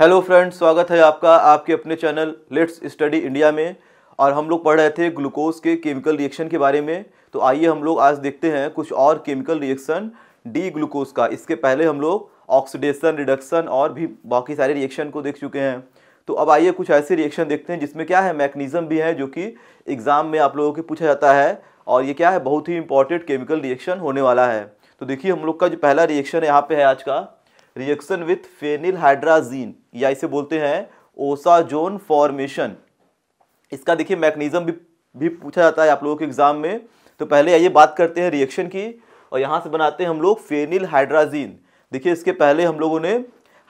Hello friends स्वागत है आपका आपके अपने चैनल लेट्स स्टडी इंडिया में और हम लोग पढ़ रहे थे ग्लूकोज के केमिकल रिएक्शन के बारे में तो आइए हम लोग आज देखते हैं कुछ और केमिकल रिएक्शन डी ग्लूकोज का इसके पहले हम लोग ऑक्सीडेशन रिडक्शन और भी बाकी सारे रिएक्शन को देख चुके हैं तो अब आइए कुछ ऐसे रिएक्शन देखते हैं जिसमें क्या है मैकनिज़म भी है जो कि एग्ज़ाम में आप लोगों के पूछा जाता है और ये क्या है बहुत ही इंपॉर्टेंट केमिकल रिएक्शन होने वाला है तो देखिए हम लोग का जो पहला रिएक्शन यहाँ पे है आज का रिएक्शन विथ फेनिल हाइड्राजीन या इसे बोलते हैं ओसाजोन फॉर्मेशन इसका देखिए मैकनिज़म भी भी पूछा जाता है आप लोगों के एग्ज़ाम में तो पहले आइए बात करते हैं रिएक्शन की और यहाँ से बनाते हैं हम लोग फेनिल हाइड्राजीन देखिए इसके पहले हम लोगों ने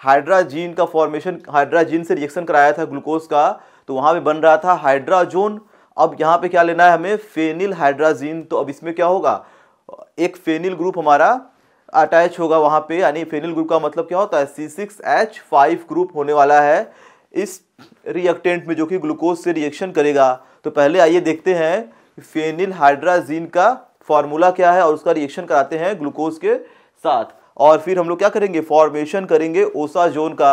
हाइड्राजीन का फॉर्मेशन हाइड्राजीन से रिएक्शन कराया था ग्लूकोज का तो वहाँ पे बन रहा था हाइड्राजोन अब यहाँ पे क्या लेना है हमें फेनिल हाइड्राजीन तो अब इसमें क्या होगा एक फेनिल ग्रुप हमारा अटैच होगा वहाँ पे यानी फेनिल ग्रुप का मतलब क्या होता है C six H five group होने वाला है इस रिएक्टेंट में जो कि ग्लूकोज से रिएक्शन करेगा तो पहले आइए देखते हैं फेनिल हाइड्राजीन का फॉर्मूला क्या है और उसका रिएक्शन कराते हैं ग्लूकोज के साथ और फिर हम लोग क्या करेंगे फॉर्मेशन करेंगे ओसाजोन का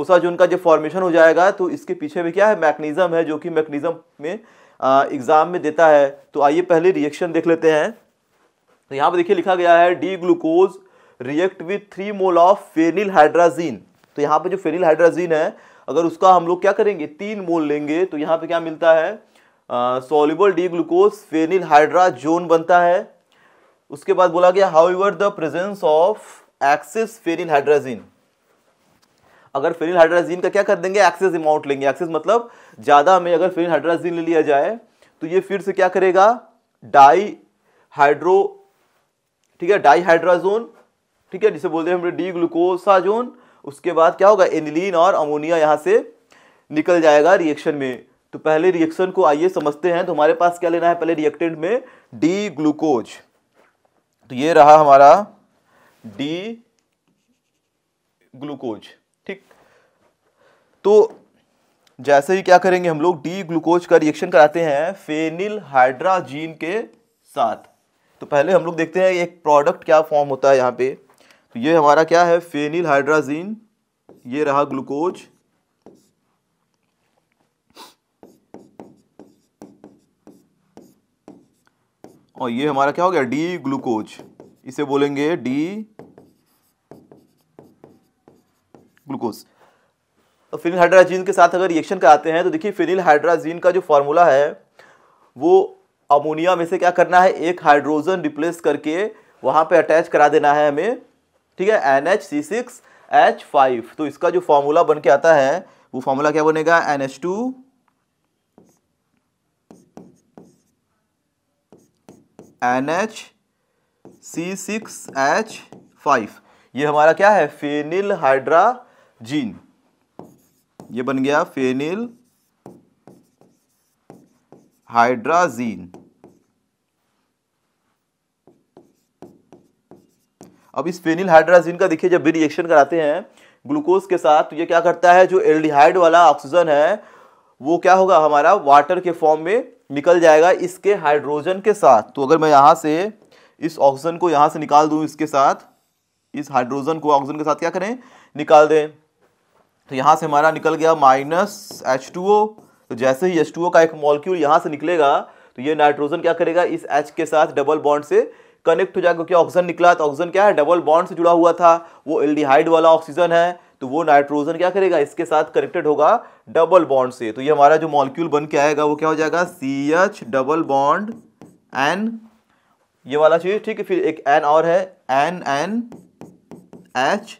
ओसाजोन का जब फॉर्मेशन हो जाएगा तो इसके पीछे भी क्या है मैकनिज़म है जो कि मैकनिज़म में एग्ज़ाम में देता है तो आइए पहले रिएक्शन देख लेते हैं तो यहां पर देखिए लिखा गया है D glucose react with three mole of phenyl hydrazine तो यहां पर जो फेनिल हाइड्राजीन है अगर उसका हम लोग क्या करेंगे तीन मोल लेंगे तो यहां पर क्या मिलता है soluble D glucose phenyl hydrazone बनता है उसके बाद बोला गया how the presence of excess phenyl hydrazine अगर फेनिल हाइड्राजीन का क्या कर देंगे एक्सेस अमाउंट लेंगे एक्सेस मतलब ज़्यादा में अगर फेनिल हाइड्राजीन ले लिया जाए तो ये फिर से क्या करेगा डाई हाइड्रो ठीक है डाईहाइड्राजोन ठीक है जिसे बोलते हैं हम डी ग्लूकोसाजोन उसके बाद क्या होगा एनिलीन और अमोनिया यहाँ से निकल जाएगा रिएक्शन में तो पहले रिएक्शन को आइए समझते हैं तो हमारे पास क्या लेना है पहले रिएक्टेंट में डी ग्लूकोज तो ये रहा हमारा डी ग्लूकोज ठीक तो जैसे ही क्या करेंगे हम लोग डी ग्लूकोज का रिएक्शन कराते हैं फेनिल हाइड्राजीन के साथ तो पहले हम लोग देखते हैं एक प्रोडक्ट क्या फॉर्म होता है यहाँ पे तो ये हमारा क्या है फेनिल हाइड्राजीन ये रहा ग्लूकोज और ये हमारा क्या हो गया डी ग्लूकोज इसे बोलेंगे डी ग्लूकोज तो फिनिल हाइड्राजीन के साथ अगर रिएक्शन कराते हैं तो देखिए फिनिल हाइड्राजीन का जो फॉर्मूला है वो अमोनिया में से क्या करना है एक हाइड्रोजन रिप्लेस करके वहाँ पे अटैच करा देना है हमें ठीक है N H C six H five तो इसका जो फॉर्मूला बन के आता है वो फॉर्मूला क्या बनेगा N H two N H C six H five ये हमारा क्या है फेनिल हाइड्राजीन ये बन गया फेनिल हाइड्राजीन अब इस फेनिल हाइड्राजीन का देखिए जब भी रिएक्शन कराते हैं ग्लूकोज के साथ तो ये क्या करता है जो एल्डिहाइड वाला ऑक्सीजन है वो क्या होगा हमारा वाटर के फॉर्म में निकल जाएगा इसके हाइड्रोजन के साथ तो अगर मैं यहाँ से इस ऑक्सीजन को यहाँ से निकाल दूँ इसके साथ इस हाइड्रोजन को ऑक्सीजन के साथ क्या करें निकाल दें तो यहाँ से हमारा निकल गया माइनस एच टू ओ तो जैसे ही एच टू ओ का एक मॉलिक्यूल यहाँ से निकलेगा तो ये नाइट्रोजन क्या करेगा इस एच के साथ डबल बॉन्ड से कनेक्ट हो जाएगा क्योंकि ऑक्सीजन निकला तो ऑक्सीजन क्या है डबल बॉन्ड से जुड़ा हुआ था वो एल्डिहाइड वाला ऑक्सीजन है तो वो नाइट्रोजन क्या करेगा इसके साथ कनेक्टेड होगा डबल बॉन्ड से तो ये हमारा जो मॉलिक्यूल बन के आएगा वो क्या हो जाएगा C H double bond N ये वाला चीज ठीक है फिर एक एन और है N N H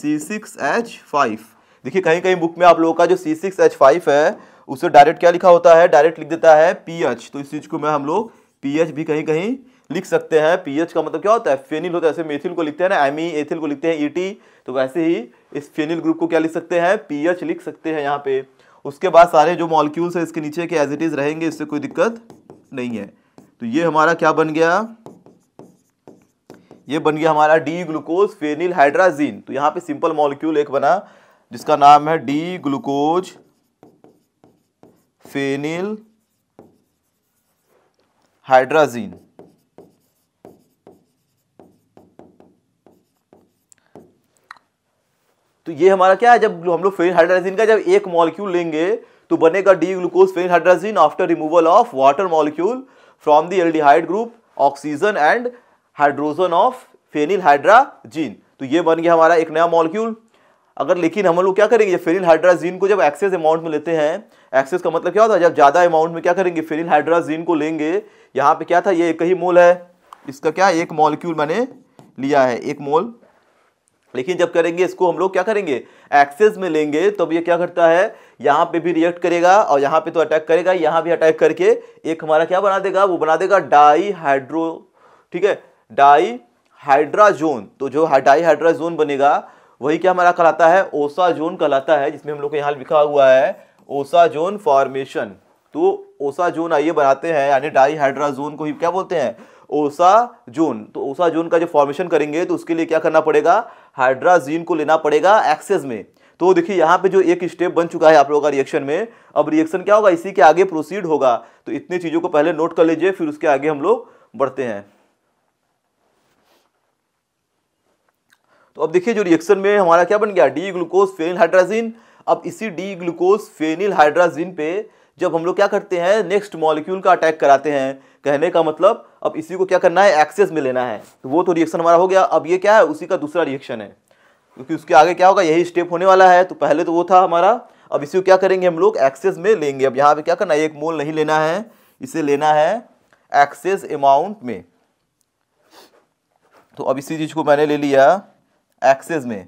C six H five देखिए कहीं कहीं बुक में आप लोगों का जो सी सिक्स एच फाइव है उसे डायरेक्ट क्या लिखा होता है डायरेक्ट लिख देता है पी एच तो इस चीज़ को मैं हम लोग पी एच भी कहीं कहीं लिख सकते हैं पीएच का मतलब क्या होता है फेनिल होता है ऐसे मेथिल को लिखते हैं ना एमी एथिल को लिखते हैं ईटी तो वैसे ही इस फेनिल ग्रुप को क्या लिख सकते हैं पीएच लिख सकते हैं यहाँ पे उसके बाद सारे जो मॉलिक्यूल्स हैं इसके नीचे के एज इट इज रहेंगे इससे कोई दिक्कत नहीं है तो ये हमारा क्या बन गया ये बन गया हमारा डी ग्लूकोज फेनिल हाइड्राजीन तो यहाँ पे सिंपल मॉलिक्यूल एक बना जिसका नाम है डी ग्लूकोज फेनिल हाइड्राजीन तो ये हमारा क्या है जब हम लोग फेन हाइड्राजीन का जब एक मॉलिक्यूल लेंगे तो बनेगा D glucose phen hydrazine after removal of water molecule from the aldehyde group oxygen and hydrogen of phenyl hydrazine तो ये बन गया हमारा एक नया मॉलिक्यूल अगर लेकिन हम लोग क्या करेंगे फेनिल हाइड्राजीन को जब एक्सेस अमाउंट में लेते हैं एक्सेस का मतलब क्या होता है जब ज़्यादा अमाउंट में क्या करेंगे फेनिल हाइड्राजीन को लेंगे यहाँ पे क्या था ये एक ही मोल है इसका क्या एक मॉलिक्यूल मैंने लिया है एक मोल लेकिन जब करेंगे इसको हम लोग क्या करेंगे एक्सेस में लेंगे तो अब ये क्या करता है यहाँ पे भी रिएक्ट करेगा और यहाँ पे तो अटैक करेगा यहाँ भी अटैक करके एक हमारा क्या बना देगा वो बना देगा डाई हाइड्रो ठीक है डाई हाइड्राजोन तो जो डाई हाइड्राजोन बनेगा वही क्या हमारा कहलाता है ओसाजोन कहलाता है जिसमें हम लोग को यहाँ लिखा हुआ है ओसाजोन फॉर्मेशन तो ओसाजोन आइए बनाते हैं यानी डाई हाइड्राजोन को ही क्या बोलते हैं ओसा जोन तो ओसा जोन का जो फॉर्मेशन करेंगे तो उसके लिए क्या करना पड़ेगा हाइड्राजीन को लेना पड़ेगा एक्सेस में तो देखिए यहाँ पे जो एक स्टेप बन चुका है आप लोगों का रिएक्शन में अब रिएक्शन क्या होगा इसी के आगे प्रोसीड होगा तो इतनी चीज़ों को पहले नोट कर लीजिए फिर उसके आगे हम लोग बढ़ते हैं तो अब देखिए जो रिएक्शन में हमारा क्या बन गया डी ग्लूकोज फेनिल हाइड्राजीन अब इसी डी ग्लूकोज फेनिल हाइड्राजीन पे जब हम लोग क्या करते हैं नेक्स्ट मॉलिक्यूल का अटैक कराते हैं कहने का मतलब अब इसी को क्या करना है एक्सेस में लेना है तो वो तो रिएक्शन हमारा हो गया अब ये क्या है उसी का दूसरा रिएक्शन है क्योंकि उसके आगे क्या होगा यही स्टेप होने वाला है तो पहले तो वो था हमारा अब इसी को क्या करेंगे हम लोग एक्सेस में लेंगे अब यहाँ पर क्या करना है एक मोल नहीं लेना है इसे लेना है एक्सेस अमाउंट में तो अब इसी चीज को मैंने ले लिया एक्सेस में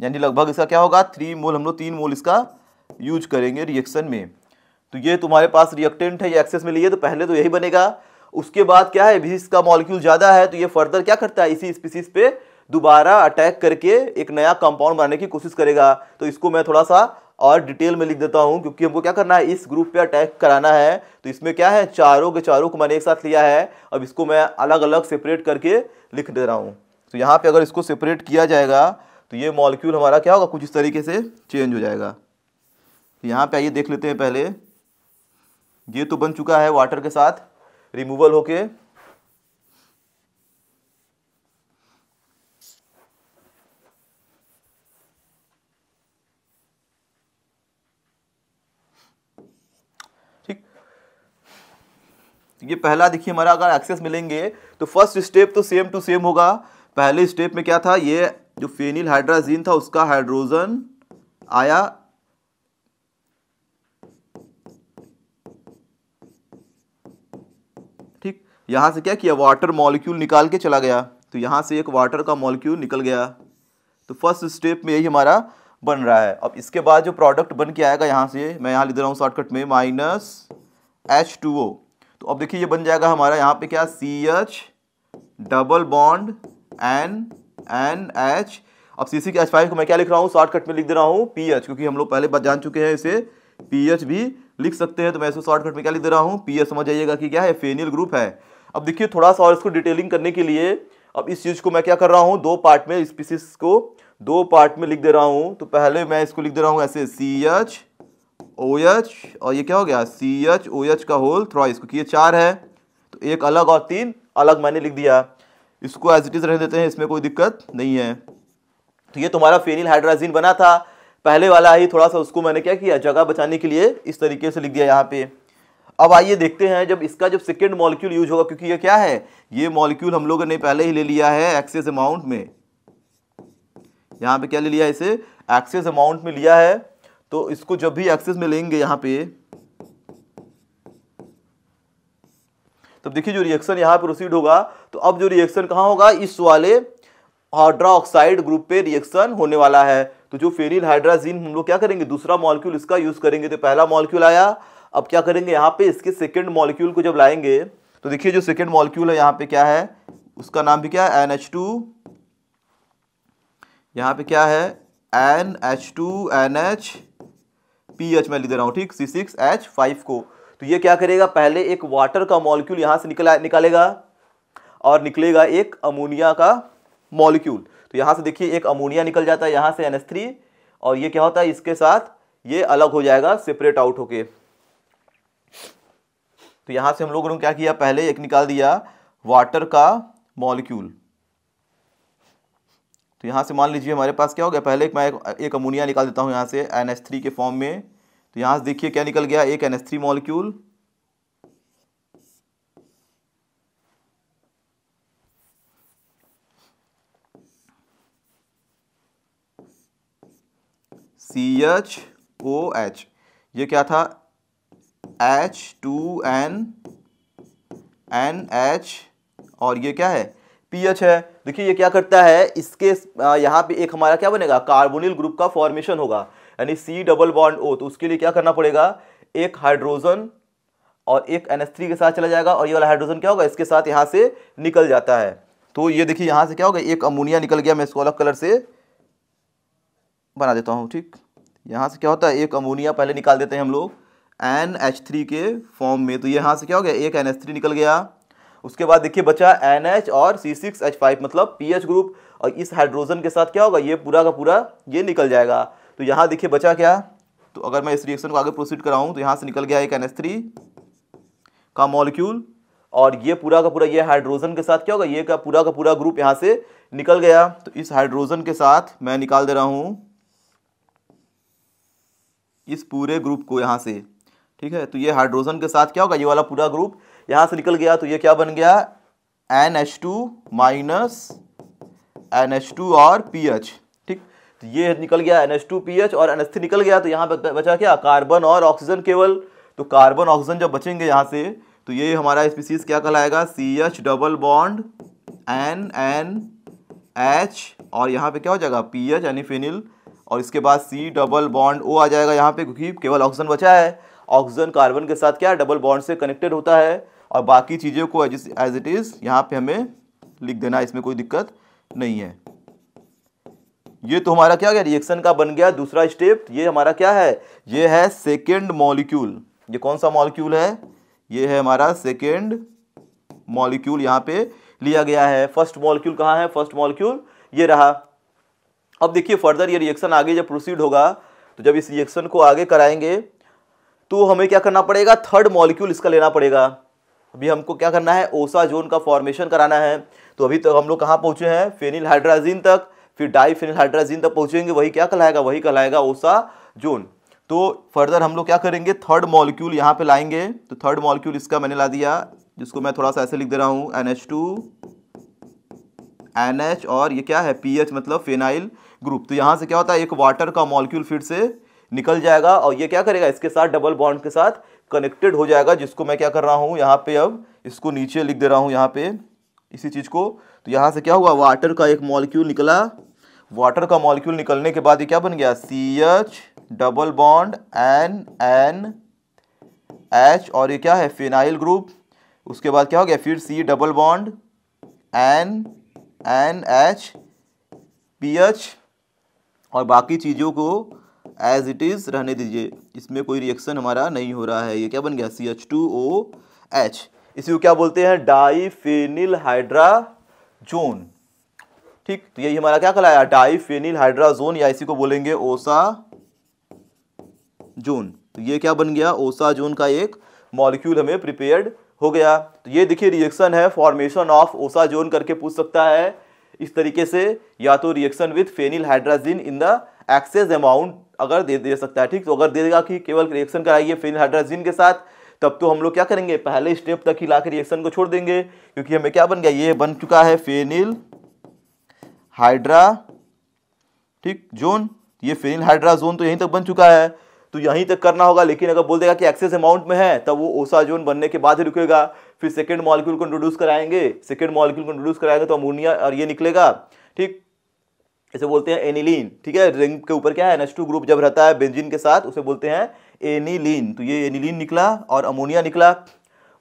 यानी लगभग इसका क्या होगा थ्री मोल हम लोग तीन मोल इसका यूज करेंगे रिएक्शन में तो ये तुम्हारे पास रिएक्टेंट है ये एक्सेस में लिए तो पहले तो यही बनेगा उसके बाद क्या है भी इसका मॉलिक्यूल ज़्यादा है तो ये फर्दर क्या करता है इसी स्पीसीज पे दोबारा अटैक करके एक नया कंपाउंड बनाने की कोशिश करेगा तो इसको मैं थोड़ा सा और डिटेल में लिख देता हूँ क्योंकि हमको क्या करना है इस ग्रुप पे अटैक कराना है तो इसमें क्या है चारों के चारों को मैंने एक साथ लिया है अब इसको मैं अलग अलग सेपरेट करके लिख दे रहा हूँ तो यहाँ पर अगर इसको सेपरेट किया जाएगा तो ये मॉलिक्यूल हमारा क्या होगा कुछ इस तरीके से चेंज हो जाएगा तो यहाँ पे आइए देख लेते हैं पहले ये तो बन चुका है वाटर के साथ रिमूवल होके ये पहला देखिए हमारा अगर एक्सेस मिलेंगे तो फर्स्ट स्टेप तो सेम टू सेम होगा पहले स्टेप में क्या था ये जो फेनिल हाइड्राजीन था उसका हाइड्रोजन आया यहाँ से क्या किया वाटर मॉलिक्यूल निकाल के चला गया तो यहाँ से एक वाटर का मॉलिक्यूल निकल गया तो फर्स्ट स्टेप में यही हमारा बन रहा है अब इसके बाद जो प्रोडक्ट बन के आएगा यहाँ से मैं यहाँ लिख रहा हूँ शॉर्टकट में माइनस एच टू ओ तो अब देखिए ये बन जाएगा हमारा यहाँ पे क्या C H double bond N N H अब सी सी के एच फाइव को मैं क्या लिख रहा हूँ शॉर्टकट में लिख दे रहा हूँ पी एच क्योंकि हम लोग पहले बात जान चुके हैं इसे पी एच भी लिख सकते हैं तो मैं इसको शॉर्टकट में क्या लिख दे रहा हूँ पी एच समझ जाइएगा कि क्या है फेनियल ग्रुप है अब देखिए थोड़ा सा और इसको डिटेलिंग करने के लिए अब इस चीज़ को मैं क्या कर रहा हूँ दो पार्ट में स्पीसीस को दो पार्ट में लिख दे रहा हूँ तो पहले मैं इसको लिख दे रहा हूँ ऐसे सी एच ओ एच और ये क्या हो गया सी एच ओ एच का होल थोड़ा इसको कि ये चार है तो एक अलग और तीन अलग मैंने लिख दिया इसको एज इट इज़ रह देते हैं इसमें कोई दिक्कत नहीं है तो ये तुम्हारा फेनिल हाइड्राजीन बना था पहले वाला ही थोड़ा सा उसको मैंने क्या किया जगह बचाने के लिए इस तरीके से लिख दिया यहाँ पे अब आइए देखते हैं जब इसका जब सेकेंड मॉलिक्यूल यूज होगा क्योंकि ये क्या है ये मॉलिक्यूल हम लोगों ने पहले ही ले लिया है एक्सेस अमाउंट में यहाँ पे क्या ले लिया इसे एक्सेस अमाउंट में लिया है तो इसको जब भी एक्सेस में लेंगे यहाँ पे तब देखिए जो रिएक्शन यहाँ पर प्रोसीड होगा तो अब जो रिएक्शन कहाँ होगा इस वाले हाइड्रा ऑक्साइड ग्रुप पे रिएक्शन होने वाला है तो जो फेनिल हाइड्राजीन हम लोग क्या करेंगे दूसरा मॉलिक्यूल इसका यूज करेंगे तो पहला मॉलिक्यूल आया अब क्या करेंगे यहाँ पे इसके सेकेंड मॉलिक्यूल को जब लाएंगे तो देखिए जो सेकेंड मॉलिक्यूल है यहाँ पे क्या है उसका नाम भी क्या है एन एच टू यहाँ पे क्या है N H two N H P H मैं लिख दे रहा हूँ ठीक सी सिक्स एच फाइव को तो ये क्या करेगा पहले एक वाटर का मॉलिक्यूल यहाँ से निकला निकालेगा और निकलेगा एक अमोनिया का मॉलिक्यूल तो यहाँ से देखिए एक अमोनिया निकल जाता है यहाँ से एन थ्री और ये क्या होता है इसके साथ ये अलग हो जाएगा सेपरेट आउट होके तो यहाँ से हम लोगों ने क्या किया पहले एक निकाल दिया वाटर का मॉलिक्यूल तो यहाँ से मान लीजिए हमारे पास क्या हो गया पहले मैं एक अमोनिया निकाल देता हूँ यहाँ से एन थ्री के फॉर्म में तो यहाँ से देखिए क्या निकल गया एक N three molecule C H O H ये क्या था H two N N H और ये क्या है पी एच है देखिए ये क्या करता है इसके यहाँ पे एक हमारा क्या बनेगा कार्बोनिल ग्रुप का फॉर्मेशन होगा यानी सी डबल बॉन्ड ओ तो उसके लिए क्या करना पड़ेगा एक हाइड्रोजन और एक एन के साथ चला जाएगा और ये वाला हाइड्रोजन क्या होगा इसके साथ यहाँ से निकल जाता है तो ये देखिए यहाँ से क्या होगा एक अमोनिया निकल गया मैं इसको अलग कलर से बना देता हूँ ठीक यहाँ से क्या होता है एक अमोनिया पहले निकाल देते हैं हम लोग एन एच थ्री के फॉर्म में तो ये यहाँ से क्या हो गया एक एन एच थ्री निकल गया उसके बाद देखिए बचा एन एच और सी सिक्स एच फाइव मतलब पी एच ग्रुप और इस हाइड्रोजन के साथ क्या होगा ये पूरा का पूरा ये निकल जाएगा तो यहाँ देखिए बचा क्या तो अगर मैं इस रिएक्शन को आगे प्रोसीड कराऊँ तो यहाँ से निकल गया एक एन एच थ्री का मॉलिक्यूल और ये पूरा का पूरा ये हाइड्रोजन के साथ क्या होगा ये का पूरा का पूरा ग्रुप यहाँ से निकल गया तो इस हाइड्रोजन के साथ मैं निकाल दे रहा हूँ इस पूरे ग्रुप को यहाँ से ठीक है तो ये हाइड्रोजन के साथ क्या होगा ये वाला पूरा ग्रुप यहां से निकल गया तो ये क्या बन गया N H two minus N H two और पी एच ठीक तो ये निकल गया N H two P H और एन एच थ्री निकल गया तो यहाँ बचा क्या कार्बन और ऑक्सीजन केवल तो कार्बन ऑक्सीजन जब बचेंगे यहाँ से तो ये हमारा स्पीसीज क्या कहलाएगा C H double bond N N H और यहाँ पे क्या हो जाएगा पी एच यानी फिनिल और इसके बाद सी डबल बॉन्ड ओ आ जाएगा यहाँ पे क्योंकि केवल ऑक्सीजन बचा है ऑक्सीजन कार्बन के साथ क्या डबल बॉन्ड से कनेक्टेड होता है और बाकी चीज़ों को एज इट इज़ यहाँ पे हमें लिख देना इसमें कोई दिक्कत नहीं है ये तो हमारा क्या गया रिएक्शन का बन गया दूसरा स्टेप ये हमारा क्या है ये है सेकेंड मॉलिक्यूल ये कौन सा मॉलिक्यूल है ये है हमारा सेकेंड मॉलिक्यूल यहाँ पे लिया गया है फर्स्ट मॉलिक्यूल कहाँ है फर्स्ट मॉलिक्यूल ये रहा अब देखिए फर्दर ये रिएक्शन आगे जब प्रोसीड होगा तो जब इस रिएक्शन को आगे कराएंगे तो हमें क्या करना पड़ेगा थर्ड मॉलिक्यूल इसका लेना पड़ेगा अभी हमको क्या करना है ओसा जोन का फॉर्मेशन कराना है तो अभी तक तो हम लोग कहाँ पहुँचे हैं फेनिल हाइड्राजीन तक फिर डाई फेनिल हाइड्राजीन तक पहुँचेंगे वही क्या कहलाएगा वही कहलाएगा ओसा जोन तो फर्दर हम लोग क्या करेंगे थर्ड मॉलिक्यूल यहाँ पे लाएंगे तो थर्ड मॉलिक्यूल इसका मैंने ला दिया जिसको मैं थोड़ा सा ऐसे लिख दे रहा हूँ N H two N H और ये क्या है पी एच मतलब फेनाइल ग्रुप तो यहाँ से क्या होता है एक वाटर का मॉलिक्यूल फिर से निकल जाएगा और ये क्या करेगा इसके साथ डबल बॉन्ड के साथ कनेक्टेड हो जाएगा जिसको मैं क्या कर रहा हूँ यहाँ पे अब इसको नीचे लिख दे रहा हूँ यहाँ पे इसी चीज़ को तो यहाँ से क्या हुआ वाटर का एक मॉलिक्यूल निकला वाटर का मॉलिक्यूल निकलने के बाद ये क्या बन गया C H double bond N N H और ये क्या है फिनाइल ग्रुप उसके बाद क्या हो गया फिर C double bond N N H P H और बाकी चीज़ों को एज इट इज़ रहने दीजिए इसमें कोई रिएक्शन हमारा नहीं हो रहा है ये क्या बन गया C H two O H इसी को क्या बोलते हैं डाईफेनिल हाइड्राजोन ठीक तो यही हमारा क्या कहलाया डाईफेनिल हाइड्राजोन या इसी को बोलेंगे ओसा जोन तो ये क्या बन गया ओसा जोन का एक मॉलिक्यूल हमें प्रिपेयर्ड हो गया तो ये देखिए रिएक्शन है फॉर्मेशन ऑफ ओसा जोन करके पूछ सकता है इस तरीके से या तो reaction with phenyl hydrazine in the excess amount अगर दे दे सकता है ठीक तो अगर दे देगा कि केवल रिएक्शन कराइए हाइड्राजीन के साथ तब तो हम लोग क्या करेंगे पहले स्टेप तक ही ला के रिएक्शन को छोड़ देंगे क्योंकि हमें क्या बन गया ये बन चुका है फेनिल हाइड्रा ठीक जोन ये फेनिल हाइड्रा जोन तो यहीं तक बन चुका है तो यहीं तक करना होगा लेकिन अगर बोल देगा कि एक्सेस अमाउंट में है तब वो ओसा जोन बनने के बाद ही रुकेगा फिर सेकेंड मॉलिक्यूल को इंट्रोड्यूस कराएंगे सेकेंड मॉलिक्यूल को इंट्रोड्यूस कराएंगे तो अमोनिया और ये निकलेगा ठीक इसे बोलते हैं एनिलीन ठीक है रिंग के ऊपर क्या है एनएस टू ग्रुप जब रहता है बेंजीन के साथ उसे बोलते हैं एनिलीन तो ये एनिलीन निकला और अमोनिया निकला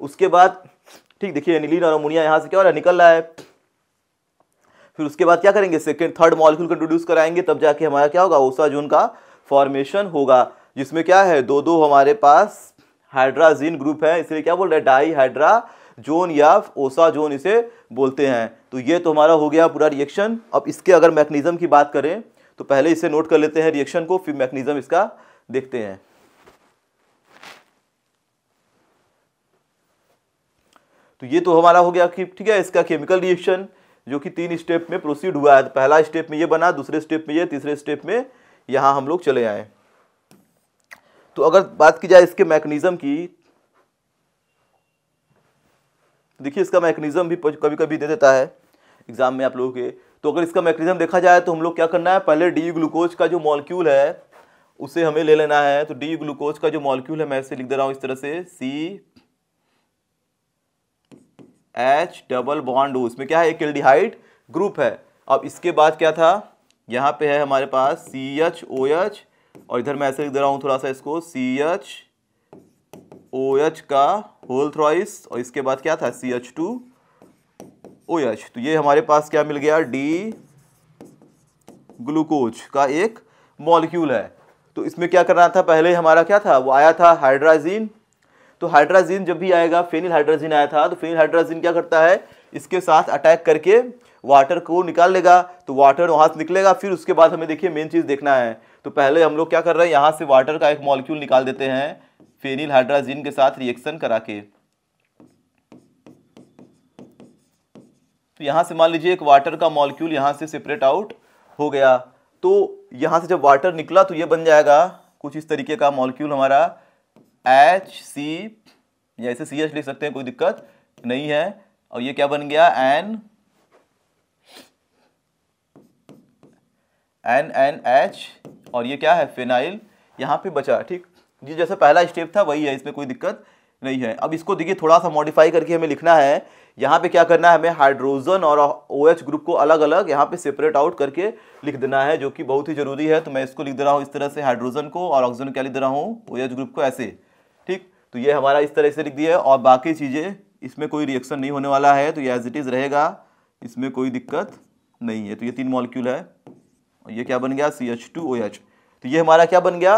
उसके बाद ठीक देखिए एनिलीन और अमोनिया यहाँ से क्या हो रहा है निकल रहा है फिर उसके बाद क्या करेंगे सेकेंड थर्ड मॉलिक्यूल को इंट्रोड्यूस कराएंगे तब जाके हमारा क्या होगा ओसा जोन का फॉर्मेशन होगा जिसमें क्या है दो दो हमारे पास हाइड्राजीन ग्रुप है इसलिए क्या बोल रहे हैं डाई हाइड्रा जोन या ओसा जोन इसे बोलते हैं तो ये तो हमारा हो गया पूरा रिएक्शन अब इसके अगर मैकनिज़म की बात करें तो पहले इसे नोट कर लेते हैं रिएक्शन को फिर मैकनिज़म इसका देखते हैं तो ये तो हमारा हो गया कि ठीक है इसका केमिकल रिएक्शन जो कि तीन स्टेप में प्रोसीड हुआ है तो पहला स्टेप में ये बना दूसरे स्टेप में ये तीसरे स्टेप में यहाँ हम लोग चले आए तो अगर बात की जाए इसके मैकेनिज़्म की देखिए इसका मैकेनिज्म भी कभी कभी दे देता है एग्जाम में आप लोगों के तो अगर इसका मैकेनिज्म देखा जाए तो हम लोग क्या करना है पहले डी ग्लूकोज का जो मॉलिक्यूल है उसे हमें ले लेना है तो डी ग्लूकोज का जो मॉलिक्यूल है मैं इसे लिख दे रहा हूँ इस तरह से C H double bond O इसमें क्या है एक एल्डिहाइड ग्रुप है अब इसके बाद क्या था यहाँ पे है हमारे पास सी एच ओ एच और इधर मैं ऐसे लिख दे रहा हूँ थोड़ा सा इसको सी एच ओ एच का थ्रॉइस और इसके बाद क्या था C H two O H तो ये हमारे पास क्या मिल गया डी ग्लूकोज का एक मॉलिक्यूल है तो इसमें क्या करना था पहले हमारा क्या था वो आया था हाइड्राजीन तो हाइड्राजीन जब भी आएगा फेनिल हाइड्राजीन आया था तो फेनिल हाइड्राजीन क्या करता है इसके साथ अटैक करके वाटर को निकाल लेगा तो वाटर वहाँ से निकलेगा फिर उसके बाद हमें देखिए मेन चीज़ देखना है तो पहले हम लोग क्या कर रहे हैं यहाँ से वाटर का एक मॉलिक्यूल निकाल देते हैं फेनिल हाइड्राजीन के साथ रिएक्शन करा के तो यहां से मान लीजिए एक वाटर का मॉलिक्यूल यहां से सेपरेट आउट हो गया तो यहां से जब वाटर निकला तो ये बन जाएगा कुछ इस तरीके का मॉलिक्यूल हमारा एच सी ऐसे सी एच लिख सकते हैं कोई दिक्कत नहीं है और ये क्या बन गया एन एन एन एच और ये क्या है फेनाइल यहां पे बचा ठीक ये जैसे पहला स्टेप था वही है इसमें कोई दिक्कत नहीं है अब इसको देखिए थोड़ा सा मॉडिफाई करके हमें लिखना है यहाँ पे क्या करना है हमें हाइड्रोजन और ओ एच ग्रुप को अलग अलग यहाँ पे सेपरेट आउट करके लिख देना है जो कि बहुत ही ज़रूरी है तो मैं इसको लिख दे रहा हूँ इस तरह से हाइड्रोजन को और ऑक्सीजन क्या लिख दे रहा हूँ ओ एच ग्रुप को ऐसे ठीक तो ये हमारा इस तरह से लिख दिया है और बाकी चीज़ें इसमें कोई रिएक्शन नहीं होने वाला है तो ये एज इट इज़ रहेगा इसमें कोई दिक्कत नहीं है तो ये तीन मॉलिक्यूल है और ये क्या बन गया C H two O H तो ये हमारा क्या बन गया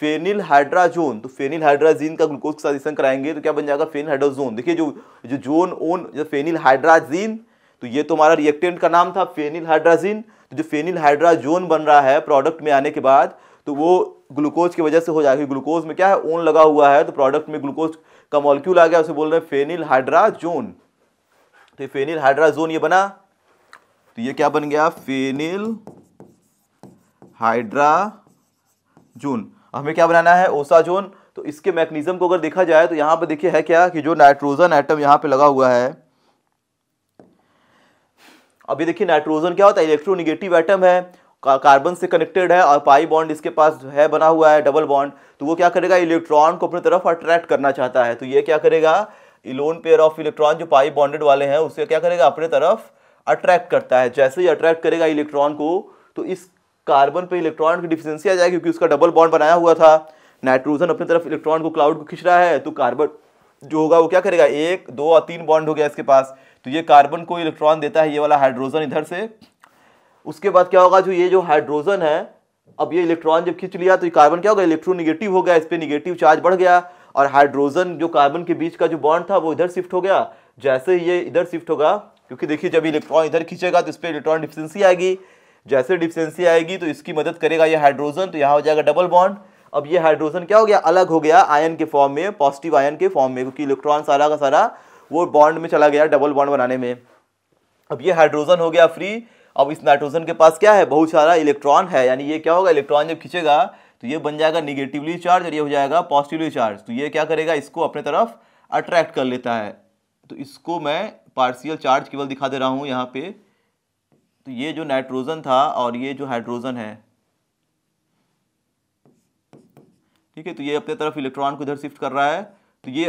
फेनिल हाइड्राजोन तो फेनिल हाइड्राजीन का ग्लूकोज के साथ कराएंगे तो क्या बन जाएगा फेनिल हाइड्रोजोन देखिए जो जो जोन ओन जो फेनिल हाइड्राजीन तो ये तो हमारा रिएक्टेंट का नाम था फेनिल हाइड्राजीन तो जो फेनिल हाइड्राजोन बन रहा है प्रोडक्ट में आने के बाद तो वो ग्लूकोज की वजह से हो जाएगी ग्लूकोज में क्या है ओन लगा हुआ है तो प्रोडक्ट में ग्लूकोज का मॉलिक्यूल आ गया उसे बोल रहे हैं फेनिल हाइड्राजोन तो फेनिल हाइड्राजोन ये बना तो ये क्या बन गया फेनिल हाइड्राजोन हमें क्या बनाना है ओसाजोन तो इसके मैकेनिज्म को अगर देखा जाए तो यहाँ पर देखिए है क्या कि जो नाइट्रोजन आइटम यहाँ पे लगा हुआ है अभी देखिए नाइट्रोजन क्या होता है इलेक्ट्रोनिगेटिव आइटम है कार्बन से कनेक्टेड है और पाई बॉन्ड इसके पास है बना हुआ है डबल बॉन्ड तो वो क्या करेगा इलेक्ट्रॉन को अपनी तरफ अट्रैक्ट करना चाहता है तो ये क्या करेगा इलोन पेयर ऑफ इलेक्ट्रॉन जो पाई बॉन्डेड वाले हैं उसे क्या करेगा अपने तरफ अट्रैक्ट करता है जैसे ही अट्रैक्ट करेगा इलेक्ट्रॉन को तो इस कार्बन पे इलेक्ट्रॉन की डिफिशेंसी आ जाएगी क्योंकि उसका डबल बॉन्ड बनाया हुआ था नाइट्रोजन अपनी तरफ इलेक्ट्रॉन को क्लाउड को खींच रहा है तो कार्बन जो होगा वो क्या करेगा एक दो और तीन बॉन्ड हो गया इसके पास तो ये कार्बन को इलेक्ट्रॉन देता है ये वाला हाइड्रोजन इधर से उसके बाद क्या होगा जो ये जो हाइड्रोजन है अब ये इलेक्ट्रॉन जब खींच लिया तो ये कार्बन क्या होगा निगेटिव हो गया इस पर निगेटिव चार्ज बढ़ गया और हाइड्रोजन जो कार्बन के बीच का जो बॉन्ड था वो इधर शिफ्ट हो गया जैसे ही ये इधर शिफ्ट होगा क्योंकि देखिए जब इलेक्ट्रॉन इधर खींचेगा तो इस पर इलेक्ट्रॉन डिफिशेंसी आएगी जैसे डिफिशेंसी आएगी तो इसकी मदद करेगा ये हाइड्रोजन तो यहाँ हो जाएगा डबल बॉन्ड अब ये हाइड्रोजन क्या हो गया अलग हो गया आयन के फॉर्म में पॉजिटिव आयन के फॉर्म में क्योंकि इलेक्ट्रॉन सारा का सारा वो बॉन्ड में चला गया डबल बॉन्ड बनाने में अब ये हाइड्रोजन हो गया फ्री अब इस नाइट्रोजन के पास क्या है बहुत सारा इलेक्ट्रॉन है यानी ये क्या होगा इलेक्ट्रॉन जब खींचेगा तो ये बन जाएगा निगेटिवली चार्ज और ये हो जाएगा पॉजिटिवली चार्ज तो ये क्या करेगा इसको अपने तरफ अट्रैक्ट कर लेता है तो इसको मैं पार्शियल चार्ज केवल दिखा दे रहा हूँ यहाँ पे तो ये जो नाइट्रोजन था और ये जो हाइड्रोजन है ठीक है तो ये अपने तरफ इलेक्ट्रॉन को इधर शिफ्ट कर रहा है तो ये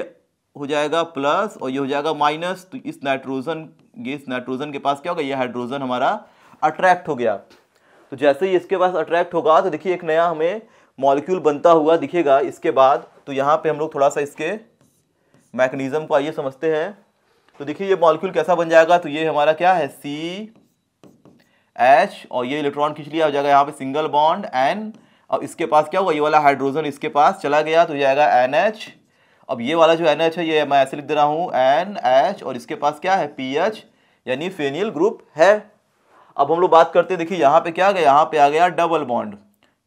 हो जाएगा प्लस और ये हो जाएगा माइनस तो इस नाइट्रोजन इस नाइट्रोजन के पास क्या होगा ये हाइड्रोजन हमारा अट्रैक्ट हो गया तो जैसे ही इसके पास अट्रैक्ट होगा तो देखिए एक नया हमें मॉलिक्यूल बनता हुआ दिखेगा इसके बाद तो यहाँ पे हम लोग थोड़ा सा इसके मैकेनिज्म को आइए समझते हैं तो देखिए ये मॉलिक्यूल कैसा बन जाएगा तो ये हमारा क्या है सी एच और ये इलेक्ट्रॉन खींच लिया हो जाएगा यहाँ पे सिंगल बॉन्ड एन अब इसके पास क्या हुआ ये वाला हाइड्रोजन इसके पास चला गया तो जाएगा एन एच अब ये वाला जो एन एच है ये मैं ऐसे लिख दे रहा हूँ एन एच और इसके पास क्या है पी एच यानी फेनियल ग्रुप है अब हम लोग बात करते हैं देखिए यहाँ पे क्या आ गया यहाँ पे आ गया डबल बॉन्ड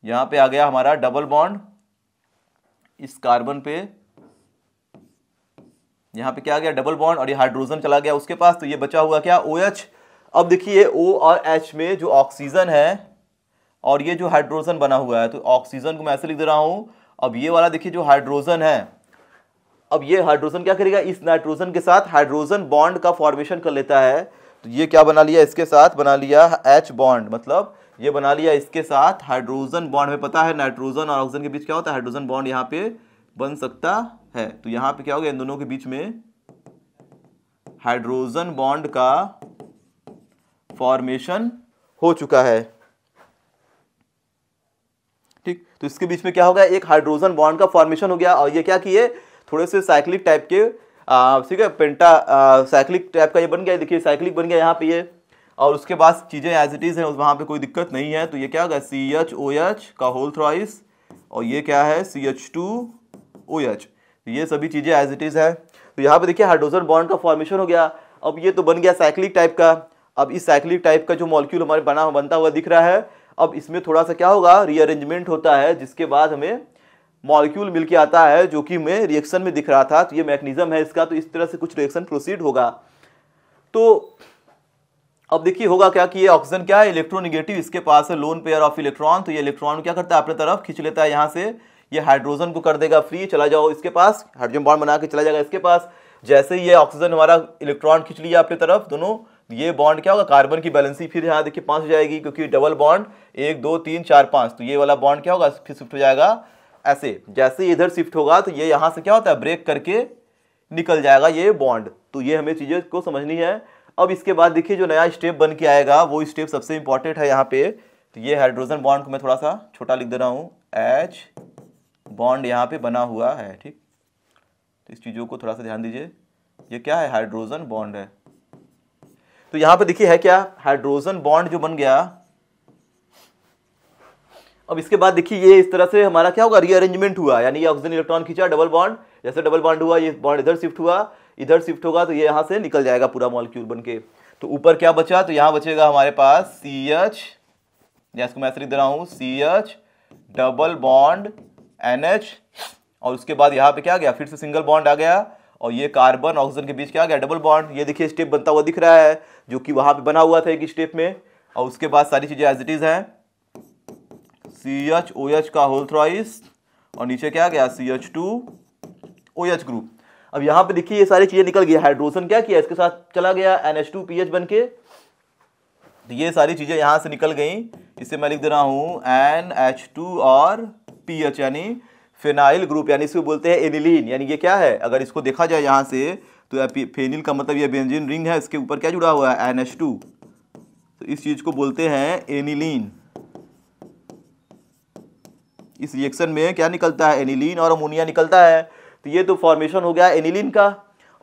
यहाँ पे आ गया हमारा डबल बॉन्ड इस कार्बन पे यहाँ पे क्या आ गया डबल बॉन्ड और ये हाइड्रोजन चला गया उसके पास तो ये बचा हुआ क्या ओ OH, एच अब देखिए ओ और एच में जो ऑक्सीजन है और ये जो हाइड्रोजन बना हुआ है तो ऑक्सीजन को मैं ऐसे लिख दे रहा हूँ अब ये वाला देखिए जो हाइड्रोजन है अब ये हाइड्रोजन क्या करेगा इस नाइट्रोजन के साथ हाइड्रोजन बॉन्ड का फॉर्मेशन कर लेता है तो ये क्या बना लिया इसके साथ बना लिया एच बॉन्ड मतलब ये बना लिया इसके साथ हाइड्रोजन बॉन्ड में पता है नाइट्रोजन और ऑक्सीजन के बीच क्या होता है हाइड्रोजन बॉन्ड यहाँ पे बन सकता है तो यहाँ पे क्या होगा इन दोनों के बीच में हाइड्रोजन बॉन्ड का फॉर्मेशन हो चुका है ठीक तो इसके बीच में क्या होगा एक हाइड्रोजन बॉन्ड का फॉर्मेशन हो गया और ये क्या किए थोड़े से साइक्लिक टाइप के ठीक है पेंटा साइक्लिक टाइप का ये बन गया देखिए साइक्लिक बन गया यहाँ पे ये और उसके बाद चीज़ें एज इट इज़ है वहां पे कोई दिक्कत नहीं है तो ये क्या होगा सी एच ओ एच का होल थ्रॉइस और ये क्या है C H two O H ये सभी चीज़ें एज इट इज़ है तो यहाँ पे देखिए हाइड्रोजन बॉन्ड का फॉर्मेशन हो गया अब ये तो बन गया साइक्लिक टाइप का अब इस साइक्लिक टाइप का जो मॉलिक्यूल हमारे बना बनता हुआ दिख रहा है अब इसमें थोड़ा सा क्या होगा रीअरेंजमेंट होता है जिसके बाद हमें मॉलिक्यूल मिलके आता है जो कि मैं रिएक्शन में दिख रहा था तो ये मैकेनिज्म है इसका तो इस तरह से कुछ रिएक्शन प्रोसीड होगा तो अब देखिए होगा क्या कि ये ऑक्सीजन क्या है इलेक्ट्रोनिगेटिव इसके पास है लोन पेयर ऑफ इलेक्ट्रॉन तो ये इलेक्ट्रॉन क्या करता है अपने तरफ खींच लेता है यहाँ से ये हाइड्रोजन को कर देगा फ्री चला जाओ इसके पास हाइड्रोजन बॉन्ड बना के चला जाएगा इसके पास जैसे ही ये ऑक्सीजन हमारा इलेक्ट्रॉन खींच लिया अपने तरफ दोनों ये बॉन्ड क्या होगा कार्बन की बैलेंसी फिर यहाँ देखिए पाँच हो जाएगी क्योंकि डबल बॉन्ड एक दो तीन चार पाँच तो ये वाला बॉन्ड क्या होगा फिर शिफ्ट हो जाएगा ऐसे जैसे इधर शिफ्ट होगा तो ये यहाँ से क्या होता है ब्रेक करके निकल जाएगा ये बॉन्ड तो ये हमें चीज़ें को समझनी है अब इसके बाद देखिए जो नया स्टेप बन के आएगा वो स्टेप सबसे इंपॉर्टेंट है यहाँ पे तो ये हाइड्रोजन बॉन्ड को मैं थोड़ा सा छोटा लिख दे रहा हूँ एच बॉन्ड यहाँ पे बना हुआ है ठीक तो इस चीज़ों को थोड़ा सा ध्यान दीजिए ये क्या है हाइड्रोजन बॉन्ड है तो यहां पे देखिए है क्या हाइड्रोजन बॉन्ड जो बन गया अब इसके बाद देखिए ये इस तरह से हमारा क्या होगा रीअरेंजमेंट हुआ यानी ये ऑक्सीजन इलेक्ट्रॉन खींचा डबल बॉन्ड जैसे डबल बॉन्ड हुआ ये बॉन्ड इधर शिफ्ट हुआ इधर शिफ्ट होगा तो ये यहां से निकल जाएगा पूरा मॉलिक्यूल बन के तो ऊपर क्या बचा तो यहां बचेगा हमारे पास सी एच जैसे मैं ऐसे दे रहा हूं C H double bond N H और उसके बाद यहां पे क्या गया फिर से सिंगल बॉन्ड आ गया और ये कार्बन ऑक्सीजन के बीच क्या गया डबल बॉन्ड ये देखिए स्टेप बनता हुआ दिख रहा है जो कि वहां पे बना हुआ था एक स्टेप में और उसके बाद सारी चीज़ें एज इट इज़ हैं सी एच ओ एच का होल थ्रॉइस और नीचे क्या गया C H two O H group अब यहां पे देखिए ये सारी चीज़ें निकल गई हाइड्रोजन क्या किया इसके साथ चला गया N H two P H बन के तो ये सारी चीज़ें यहां से निकल गई इसे मैं लिख दे रहा हूं एन एच टू और पी एच यानी फेनाइल ग्रुप यानी इसको बोलते हैं एनिलीन यानी ये क्या है अगर इसको देखा जाए यहाँ से तो फेनिल का मतलब ये बेंजीन रिंग है इसके ऊपर क्या जुड़ा हुआ है एन तो इस चीज़ को बोलते हैं एनिलीन इस रिएक्शन में क्या निकलता है एनिलीन और अमोनिया निकलता है तो ये तो फॉर्मेशन हो गया एनिलीन का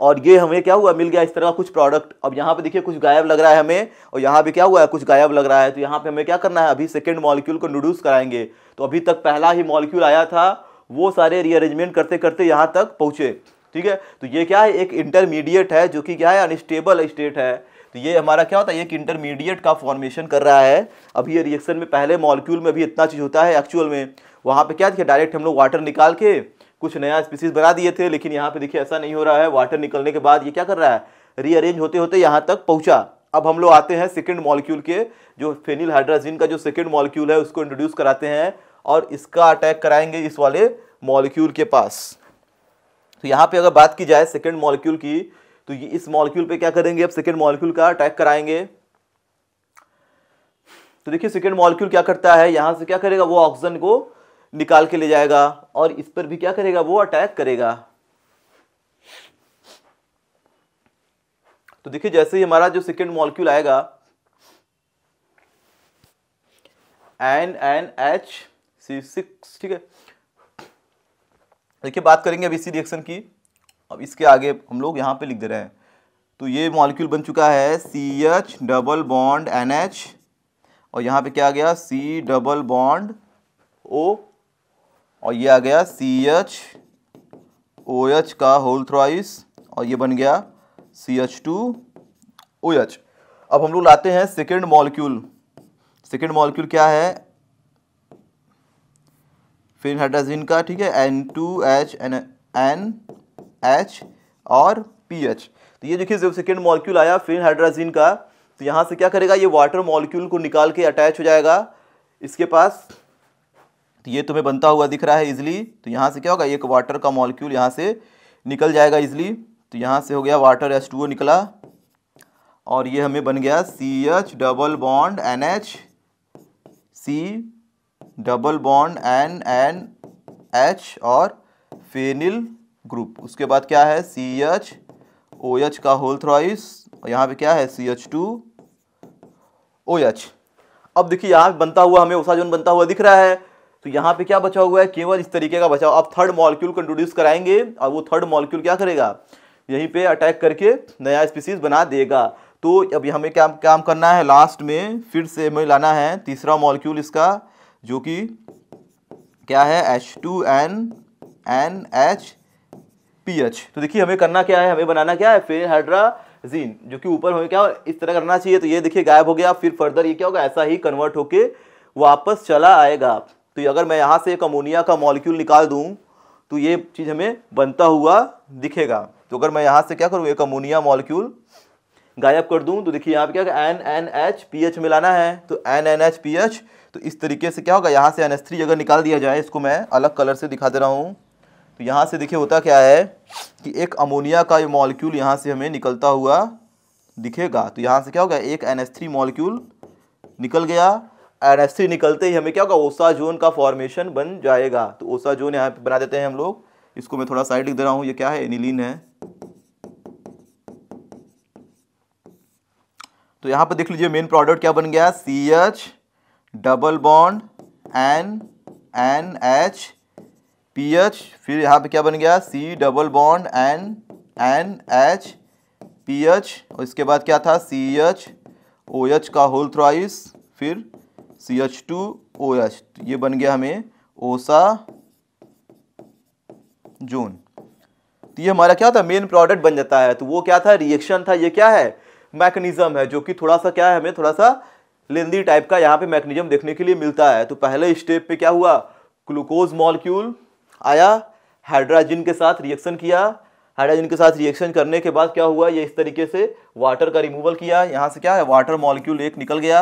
और ये हमें क्या हुआ मिल गया इस तरह का कुछ प्रोडक्ट अब यहाँ पे देखिए कुछ गायब लग रहा है हमें और यहाँ पे क्या हुआ है कुछ गायब लग रहा है तो यहाँ पे हमें क्या करना है अभी सेकेंड मॉलिक्यूल को इंट्रोड्यूस कराएंगे तो अभी तक पहला ही मॉलिक्यूल आया था वो सारे रीअरेंजमेंट करते करते यहाँ तक पहुँचे ठीक है तो ये क्या है एक इंटरमीडिएट है जो कि क्या है अनस्टेबल स्टेट है तो ये हमारा क्या होता है एक इंटरमीडिएट का फॉर्मेशन कर रहा है अभी ये रिएक्शन में पहले मॉलिक्यूल में भी इतना चीज़ होता है एक्चुअल में वहाँ पे क्या था डायरेक्ट हम लोग वाटर निकाल के कुछ नया स्पीसीज बना दिए थे लेकिन यहाँ पे देखिए ऐसा नहीं हो रहा है वाटर निकलने के बाद ये क्या कर रहा है रीअरेंज होते होते यहाँ तक पहुँचा अब हम लोग आते हैं सेकेंड मॉलिक्यूल के जो फेनिल हाइड्राजिन का जो सेकेंड मॉलिक्यूल है उसको इंट्रोड्यूस कराते हैं और इसका अटैक कराएंगे इस वाले मॉलिक्यूल के पास तो यहाँ पे अगर बात की जाए सेकेंड मॉलिक्यूल की तो ये इस मॉलिक्यूल पे क्या करेंगे अब सेकेंड मॉलिक्यूल का अटैक कराएंगे तो देखिए सेकेंड मॉलिक्यूल क्या करता है यहाँ से क्या करेगा वो ऑक्सीजन को निकाल के ले जाएगा और इस पर भी क्या करेगा वो अटैक करेगा तो देखिए जैसे ही हमारा जो सेकेंड मॉलिक्यूल आएगा N N H C six ठीक है देखिए बात करेंगे अब इसी रिएक्शन की अब इसके आगे हम लोग यहाँ पे लिख दे रहे हैं तो ये मॉलिक्यूल बन चुका है C H double bond N H और यहाँ पे क्या आ गया सी डबल बॉन्ड ओ और ये आ गया सी एच ओ एच का होल थ्राइस और ये बन गया C H two O H अब हम लोग लाते हैं सेकेंड मॉलिक्यूल सेकेंड मॉलिक्यूल क्या है फिर हाइड्रोजिन का ठीक है N two H N N H और पी एच तो ये देखिए जब सेकेंड मॉलिक्यूल आया फिर हाइड्रोजिन का तो यहाँ से क्या करेगा ये वाटर मॉलिक्यूल को निकाल के अटैच हो जाएगा इसके पास तो ये तुम्हें बनता हुआ दिख रहा है इजली तो यहाँ से क्या होगा एक वाटर का मॉलिक्यूल यहाँ से निकल जाएगा इजली तो यहाँ से हो गया वाटर एस टू निकला और ये हमें बन गया C H double bond N H C double bond N N H और फेनिल ग्रुप उसके बाद क्या है सी एच ओ एच का होल थ्रॉइस और यहाँ पे क्या है C H two O H अब देखिए यहाँ बनता हुआ हमें ओसा जोन बनता हुआ दिख रहा है तो यहाँ पे क्या बचा हुआ है केवल इस तरीके का बचा हुआ अब थर्ड मॉलिक्यूल को इंट्रोड्यूस कराएंगे और वो थर्ड मॉलिक्यूल क्या करेगा यहीं पे अटैक करके नया स्पीसीज बना देगा तो अब हमें क्या काम करना है लास्ट में फिर से हमें लाना है तीसरा मॉलिक्यूल इसका जो कि क्या है H two N N H P H तो देखिए हमें करना क्या है हमें बनाना क्या है फिर हाइड्राजीन जो कि ऊपर हमें क्या इस तरह करना चाहिए तो ये देखिए गायब हो गया फिर फर्दर ये क्या होगा ऐसा ही कन्वर्ट होके वापस चला आएगा तो अगर मैं यहाँ से एक अमोनिया का मॉलिक्यूल निकाल दूँ तो ये चीज़ हमें बनता हुआ दिखेगा तो अगर मैं यहाँ से क्या करूँ एक अमोनिया मॉलिक्यूल गायब कर दूँ तो देखिए यहाँ पे क्या N N H P H मिलाना है तो N N H P H तो इस तरीके से क्या होगा यहाँ से एन थ्री अगर निकाल दिया जाए इसको मैं अलग कलर से दिखा दे रहा हूँ तो यहाँ से देखिए होता क्या है कि एक अमोनिया का मॉलिक्यूल यहाँ से हमें निकलता हुआ दिखेगा तो यहाँ से क्या होगा एक एन एस थ्री मॉलिक्यूल निकल गया एन एस थ्री निकलते ही हमें क्या होगा ओसा जोन का फॉर्मेशन बन जाएगा तो ओसा जोन यहाँ पे बना देते हैं हम लोग इसको मैं थोड़ा साइड लिख दे रहा हूँ ये क्या है एनिलीन है तो यहाँ पर देख लीजिए मेन प्रोडक्ट क्या बन गया C H double bond N N H P H फिर यहाँ पे क्या बन गया C double bond N N H P H और इसके बाद क्या था सी एच ओ एच का होल थ्राइस फिर C H two O H ये बन गया हमें ओसा जोन तो ये हमारा क्या था मेन प्रोडक्ट बन जाता है तो वो क्या था रिएक्शन था ये क्या है मैकेनिज्म है जो कि थोड़ा सा क्या है हमें थोड़ा सा लेंदी टाइप का यहाँ पे मैकेनिज्म देखने के लिए मिलता है तो पहले स्टेप पे क्या हुआ ग्लूकोज मॉलिक्यूल आया हाइड्राजिन के साथ रिएक्शन किया हाइड्रोजन के साथ रिएक्शन करने के बाद क्या हुआ ये इस तरीके से वाटर का रिमूवल किया यहाँ से क्या है वाटर मॉलिक्यूल एक निकल गया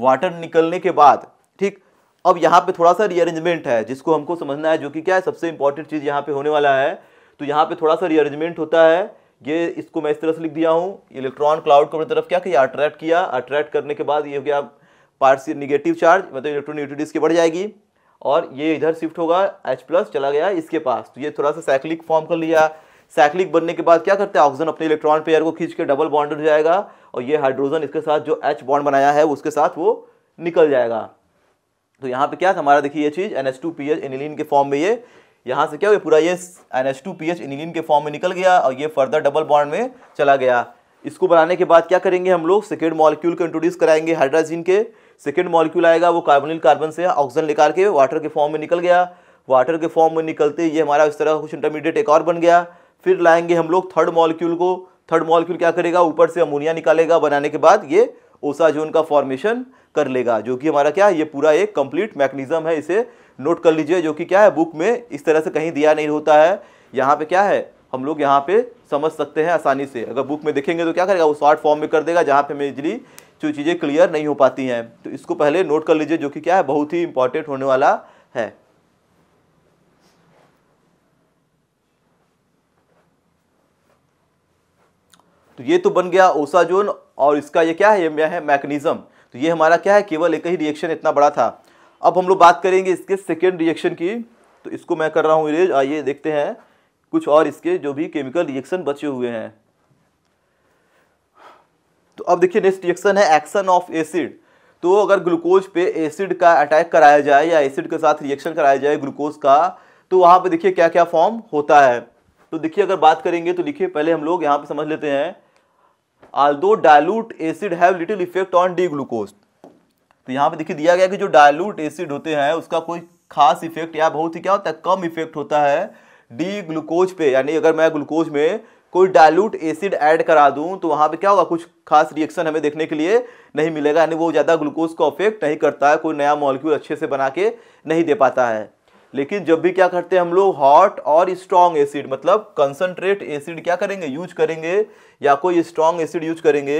वाटर निकलने के बाद ठीक अब यहाँ पे थोड़ा सा रीअरेंजमेंट है जिसको हमको समझना है जो कि क्या है सबसे इंपॉर्टेंट चीज़ यहाँ पे होने वाला है तो यहाँ पे थोड़ा सा रीअरेंजमेंट होता है ये इसको मैं इस तरह से लिख दिया हूँ इलेक्ट्रॉन क्लाउड को अपनी तरफ क्या किया अट्रैक्ट किया अट्रैक्ट करने के बाद ये हो गया पार्सी निगेटिव चार्ज मतलब इलेक्ट्रोनिगेटिविटी की बढ़ जाएगी और ये इधर शिफ्ट होगा H प्लस चला गया इसके पास तो ये थोड़ा सा साइक्लिक फॉर्म कर लिया साइक्लिक बनने के बाद क्या करते हैं ऑक्सीजन अपने इलेक्ट्रॉन पेयर को खींच के डबल बॉन्डेड हो जाएगा और ये हाइड्रोजन इसके साथ जो एच बॉन्ड बनाया है उसके साथ वो निकल जाएगा तो यहाँ पे क्या था हमारा देखिए ये चीज़ N H two P H aniline के फॉर्म में ये यहाँ से क्या हुआ पूरा ये N H two P H aniline के फॉर्म में निकल गया और ये फर्दर डबल बॉन्ड में चला गया इसको बनाने के बाद क्या करेंगे हम लोग सेकेंड मॉलिक्यूल को इंट्रोड्यूस कराएंगे हाइड्राजीन के सेकेंड मॉलिक्यूल आएगा वो कार्बोनिल कार्बन से ऑक्सीजन निकाल के वाटर के फॉर्म में निकल गया वाटर के फॉर्म में निकलते ये हमारा इस तरह कुछ इंटरमीडिएट एक और बन गया फिर लाएंगे हम लोग थर्ड मॉलिक्यूल को थर्ड मॉलिक्यूल क्या करेगा ऊपर से अमोनिया निकालेगा बनाने के बाद ये ओसा जोन का फॉर्मेशन कर लेगा जो कि हमारा क्या है ये पूरा एक कंप्लीट मैकेनिज्म है इसे नोट कर लीजिए जो कि क्या है बुक में इस तरह से कहीं दिया नहीं होता है यहाँ पे क्या है हम लोग यहाँ पे समझ सकते हैं आसानी से अगर बुक में देखेंगे तो क्या करेगा वो शॉर्ट फॉर्म में कर देगा जहाँ पे हमें इजली जो चीज़ें क्लियर नहीं हो पाती हैं तो इसको पहले नोट कर लीजिए जो कि क्या है बहुत ही इंपॉर्टेंट होने वाला है तो ये तो बन गया ओसा जोन और इसका ये क्या है ये है मैकनिज़म तो ये हमारा क्या है केवल एक ही रिएक्शन इतना बड़ा था अब हम लोग बात करेंगे इसके सेकेंड रिएक्शन की तो इसको मैं कर रहा हूँ इरेज आइए देखते हैं कुछ और इसके जो भी केमिकल रिएक्शन बचे हुए हैं तो अब देखिए नेक्स्ट रिएक्शन है एक्शन ऑफ एसिड तो अगर ग्लूकोज पे एसिड का अटैक कराया जाए या एसिड के साथ रिएक्शन कराया जाए ग्लूकोज का तो वहाँ पे देखिए क्या क्या फॉर्म होता है तो देखिए अगर बात करेंगे तो देखिए पहले हम लोग यहाँ पे समझ लेते हैं although dilute acid have little effect on D glucose तो यहाँ पे देखिए दिया गया कि जो डायलूट एसिड होते हैं उसका कोई खास इफेक्ट या बहुत ही क्या होता है कम इफेक्ट होता है डी ग्लूकोज पे यानी अगर मैं ग्लूकोज में कोई डायलूट एसिड ऐड करा दूं तो वहाँ पे क्या होगा कुछ खास रिएक्शन हमें देखने के लिए नहीं मिलेगा यानी वो ज़्यादा ग्लूकोज को अफेक्ट नहीं करता है कोई नया मॉलिक्यूल अच्छे से बना के नहीं दे पाता है लेकिन जब भी क्या करते हैं हम लोग हॉट और स्ट्रॉन्ग एसिड मतलब कंसनट्रेट एसिड क्या करेंगे यूज करेंगे या कोई स्ट्रॉन्ग एसिड यूज करेंगे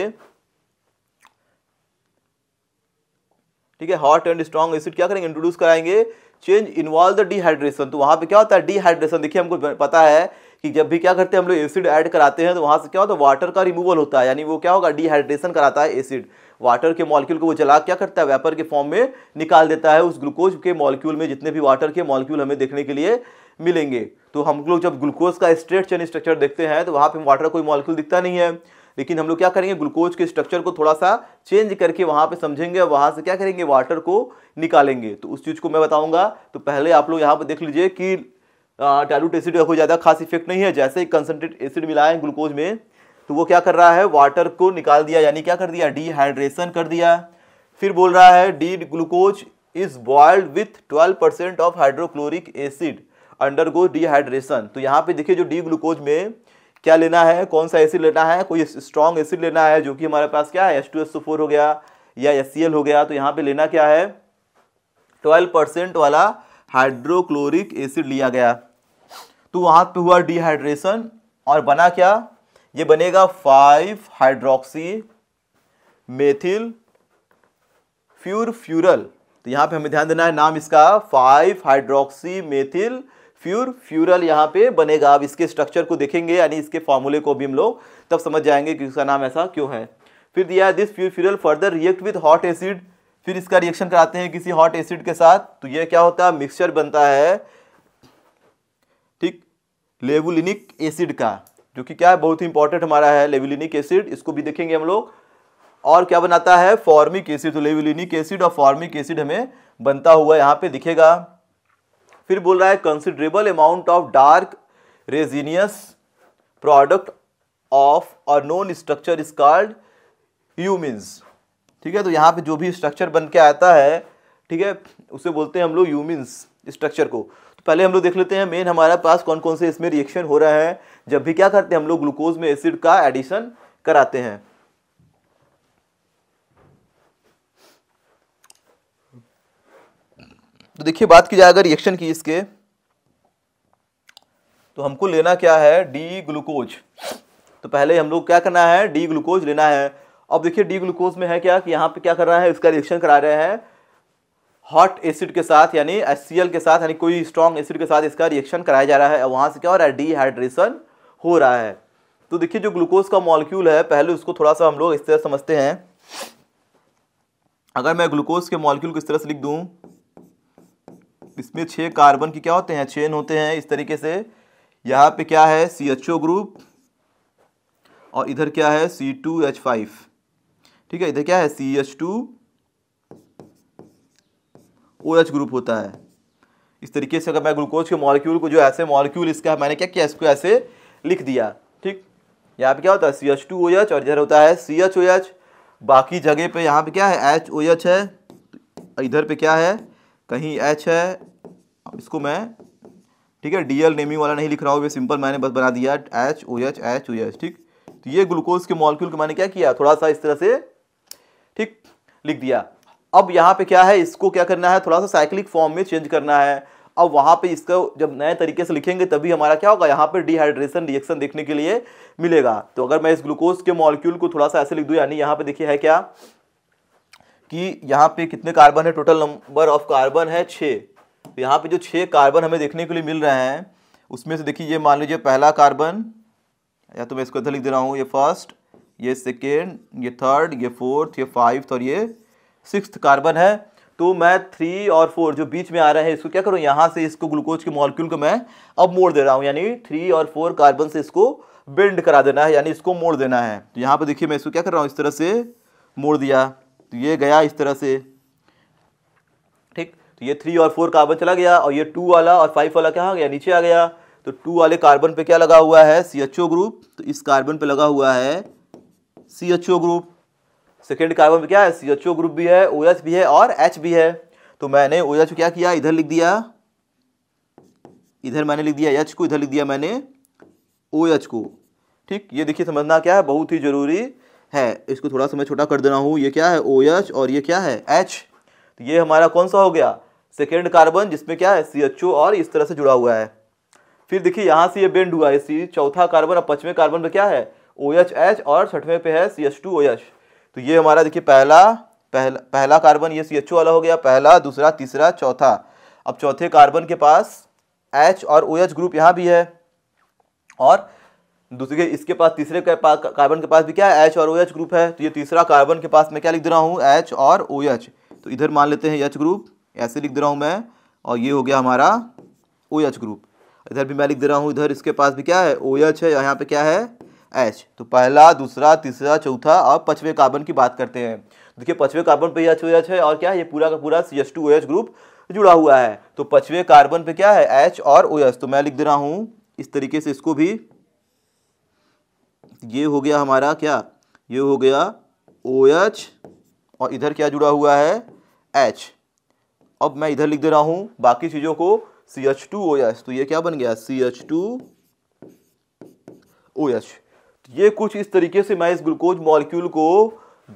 ठीक है हॉट एंड स्ट्रॉन्ग एसिड क्या करेंगे इंट्रोड्यूस कराएंगे चेंज इन्वॉल्व द डिहाइड्रेशन तो वहां पे क्या होता है डिहाइड्रेशन देखिए हमको पता है कि जब भी क्या करते हैं हम लोग एसिड ऐड कराते हैं तो वहां से क्या होता है वाटर का रिमूवल होता है यानी वो क्या होगा डिहाइड्रेशन कराता है एसिड वाटर के मॉलिक्यूल को वो जला क्या करता है वेपर के फॉर्म में निकाल देता है उस ग्लूकोज के मॉलिक्यूल में जितने भी वाटर के मॉलिक्यूल हमें देखने के लिए मिलेंगे तो हम लोग जब ग्लूकोज का स्ट्रेट चेन स्ट्रक्चर देखते हैं तो वहाँ पर वाटर कोई मॉलिक्यूल दिखता नहीं है लेकिन हम लोग क्या करेंगे ग्लूकोज के स्ट्रक्चर को थोड़ा सा चेंज करके वहाँ पे समझेंगे वहाँ से क्या करेंगे वाटर को निकालेंगे तो उस चीज़ को मैं बताऊँगा तो पहले आप लोग यहाँ पर देख लीजिए कि डायलूट एसिड का कोई ज़्यादा खास इफेक्ट नहीं है जैसे ही कंसनट्रेट एसिड मिलाएं ग्लूकोज में तो वो क्या कर रहा है वाटर को निकाल दिया यानी क्या कर दिया डिहाइड्रेशन कर दिया फिर बोल रहा है D glucose is boiled with 12 percent of hydrochloric acid undergo dehydration तो यहाँ पे देखिए जो डी ग्लूकोज में क्या लेना है कौन सा एसिड लेना है कोई स्ट्रॉन्ग एसिड लेना है जो कि हमारे पास क्या है एस टू एस फोर हो गया या एस सी एल हो गया तो यहाँ पे लेना क्या है ट्वेल्व परसेंट वाला हाइड्रोक्लोरिक एसिड लिया गया तो वहां पे हुआ डिहाइड्रेशन और बना क्या ये बनेगा five hydroxy methyl furfural तो यहां पे हमें ध्यान देना है नाम इसका five hydroxy methyl furfural यहां पे बनेगा अब इसके स्ट्रक्चर को देखेंगे यानी इसके फॉर्मूले को भी हम लोग तब समझ जाएंगे कि इसका नाम ऐसा क्यों है फिर दिया है this furfural further react with hot acid फिर इसका रिएक्शन कराते हैं किसी हॉट एसिड के साथ तो यह क्या होता है मिक्सचर बनता है ठीक लेबुलिनिक एसिड का जो कि क्या है बहुत ही इंपॉर्टेंट हमारा है लेविलिनिक एसिड इसको भी देखेंगे हम लोग और क्या बनाता है फॉर्मिक एसिड तो लेविलिनिक एसिड और फॉर्मिक एसिड हमें बनता हुआ यहाँ पे दिखेगा फिर बोल रहा है considerable amount of dark resinous product of unknown structure is called humins ठीक है तो यहाँ पे जो भी स्ट्रक्चर बन के आता है ठीक है उसे बोलते हैं हम लोग यूमिन्स स्ट्रक्चर को तो पहले हम लोग देख लेते हैं मेन हमारे पास कौन कौन से इसमें रिएक्शन हो रहा है जब भी क्या करते हैं हम लोग ग्लूकोज में एसिड का एडिशन कराते हैं तो देखिए बात की जाए अगर रिएक्शन की इसके तो हमको लेना क्या है डी ग्लूकोज तो पहले हम लोग क्या करना है डी ग्लूकोज लेना है अब देखिए डी ग्लूकोज में है क्या कि यहां पे क्या कर रहा है इसका रिएक्शन करा रहे हैं हॉट एसिड के साथ यानी एस के साथ यानी कोई स्ट्रॉन्ग एसिड के साथ इसका रिएक्शन कराया जा रहा है वहां से क्या हो रहा है डीहाइड्रेशन हो रहा है तो देखिए जो ग्लूकोज का मॉलिक्यूल है पहले उसको थोड़ा सा हम लोग इस तरह समझते हैं अगर मैं ग्लूकोज के मॉलिक्यूल को इस तरह से लिख दूं इसमें छह कार्बन की क्या होते हैं चेन होते हैं इस तरीके से यहाँ पे क्या है सी एच ओ ग्रुप और इधर क्या है सी टू एच फाइव ठीक है इधर क्या है C H two O H group होता है इस तरीके से अगर मैं ग्लूकोज के मॉलिक्यूल को जो ऐसे मॉलिक्यूल इसका मैंने क्या किया इसको ऐसे लिख दिया ठीक यहाँ पे क्या होता है C H two O H और इधर होता है सी एच ओ एच बाकी जगह पे यहाँ पे क्या है एच ओ एच है इधर पे क्या है कहीं एच है इसको मैं ठीक है डी एल नेमिंग वाला नहीं लिख रहा हूँ ये सिंपल मैंने बस बना दिया H O H H O H ठीक तो ये ग्लूकोज के मॉलिक्यूल को मैंने क्या किया थोड़ा सा इस तरह से ठीक लिख दिया अब यहाँ पे क्या है इसको क्या करना है थोड़ा सा साइक्लिक फॉर्म में चेंज करना है अब वहाँ पे इसको जब नए तरीके से लिखेंगे तभी हमारा क्या होगा यहाँ पे डिहाइड्रेशन रिएक्शन देखने के लिए मिलेगा तो अगर मैं इस ग्लूकोज के मॉलिक्यूल को थोड़ा सा ऐसे लिख दूँ यानी यहाँ पे देखिए है क्या कि यहाँ पे कितने कार्बन है टोटल नंबर ऑफ कार्बन है छः तो यहाँ पर जो छः कार्बन हमें देखने के लिए मिल रहे हैं उसमें से देखिए ये मान लीजिए पहला कार्बन या तो मैं इसको इधर लिख दे रहा हूँ ये फर्स्ट ये सेकेंड ये थर्ड ये फोर्थ ये फाइव्थ और ये सिक्स कार्बन है तो मैं थ्री और फोर जो बीच में आ रहे हैं इसको क्या करूँ यहाँ से इसको ग्लूकोज के मॉलिक्यूल को मैं अब मोड़ दे रहा हूँ यानी थ्री और फोर कार्बन से इसको बेंड करा देना है यानी इसको मोड़ देना है तो यहाँ पर देखिए मैं इसको क्या कर रहा हूँ इस तरह से मोड़ दिया तो ये गया इस तरह से ठीक तो ये थ्री और फोर कार्बन चला गया और ये टू वाला और फाइव वाला क्या हो गया नीचे आ गया तो टू वाले कार्बन पे क्या लगा हुआ है सी ग्रुप तो इस कार्बन पे लगा हुआ है सी ग्रुप सेकेंड कार्बन में क्या है सी एच ओ ग्रुप भी है ओ एच भी है और एच भी है तो मैंने ओ एच क्या किया इधर लिख दिया इधर मैंने लिख दिया एच को इधर लिख दिया मैंने ओ एच को ठीक ये देखिए समझना क्या है बहुत ही ज़रूरी है इसको थोड़ा सा मैं छोटा कर दे रहा हूँ ये क्या है ओ एच और ये क्या है एच तो ये हमारा कौन सा हो गया सेकेंड कार्बन जिसमें क्या है सी एच ओ और इस तरह से जुड़ा हुआ है फिर देखिए यहाँ से ये बेंड हुआ है सी चौथा कार्बन और पचवें कार्बन में क्या है ओ एच एच और छठवें पे है C H two O H तो ये हमारा देखिए पहला पहला पहला कार्बन ये सी वाला हो गया पहला दूसरा तीसरा चौथा अब चौथे कार्बन के पास एच और ओ OH ग्रुप यहाँ भी है और दूसरे इसके पास तीसरे पास कार्बन के पास भी क्या है एच और ओ OH ग्रुप है तो ये तीसरा कार्बन के पास मैं क्या लिख दे रहा हूँ एच और ओ OH. तो इधर मान लेते हैं एच ग्रुप ऐसे लिख दे रहा हूँ मैं और ये हो गया हमारा ओ OH ग्रुप इधर भी मैं लिख दे रहा हूँ इधर इसके पास भी क्या है ओ OH है यहाँ पे क्या है एच तो पहला दूसरा तीसरा चौथा और पचवें कार्बन की बात करते हैं देखिए पचवें कार्बन पे एच एच है और क्या है ये पूरा का पूरा C H two O H group जुड़ा हुआ है तो पचवें कार्बन पे क्या है एच और ओ एच तो मैं लिख दे रहा हूँ इस तरीके से इसको भी ये हो गया हमारा क्या ये हो गया ओ एच और इधर क्या जुड़ा हुआ है एच अब मैं इधर लिख दे रहा हूँ बाकी चीज़ों को C H two O H तो ये क्या बन गया C H two O H ये कुछ इस तरीके से मैं इस ग्लूकोज मॉलिक्यूल को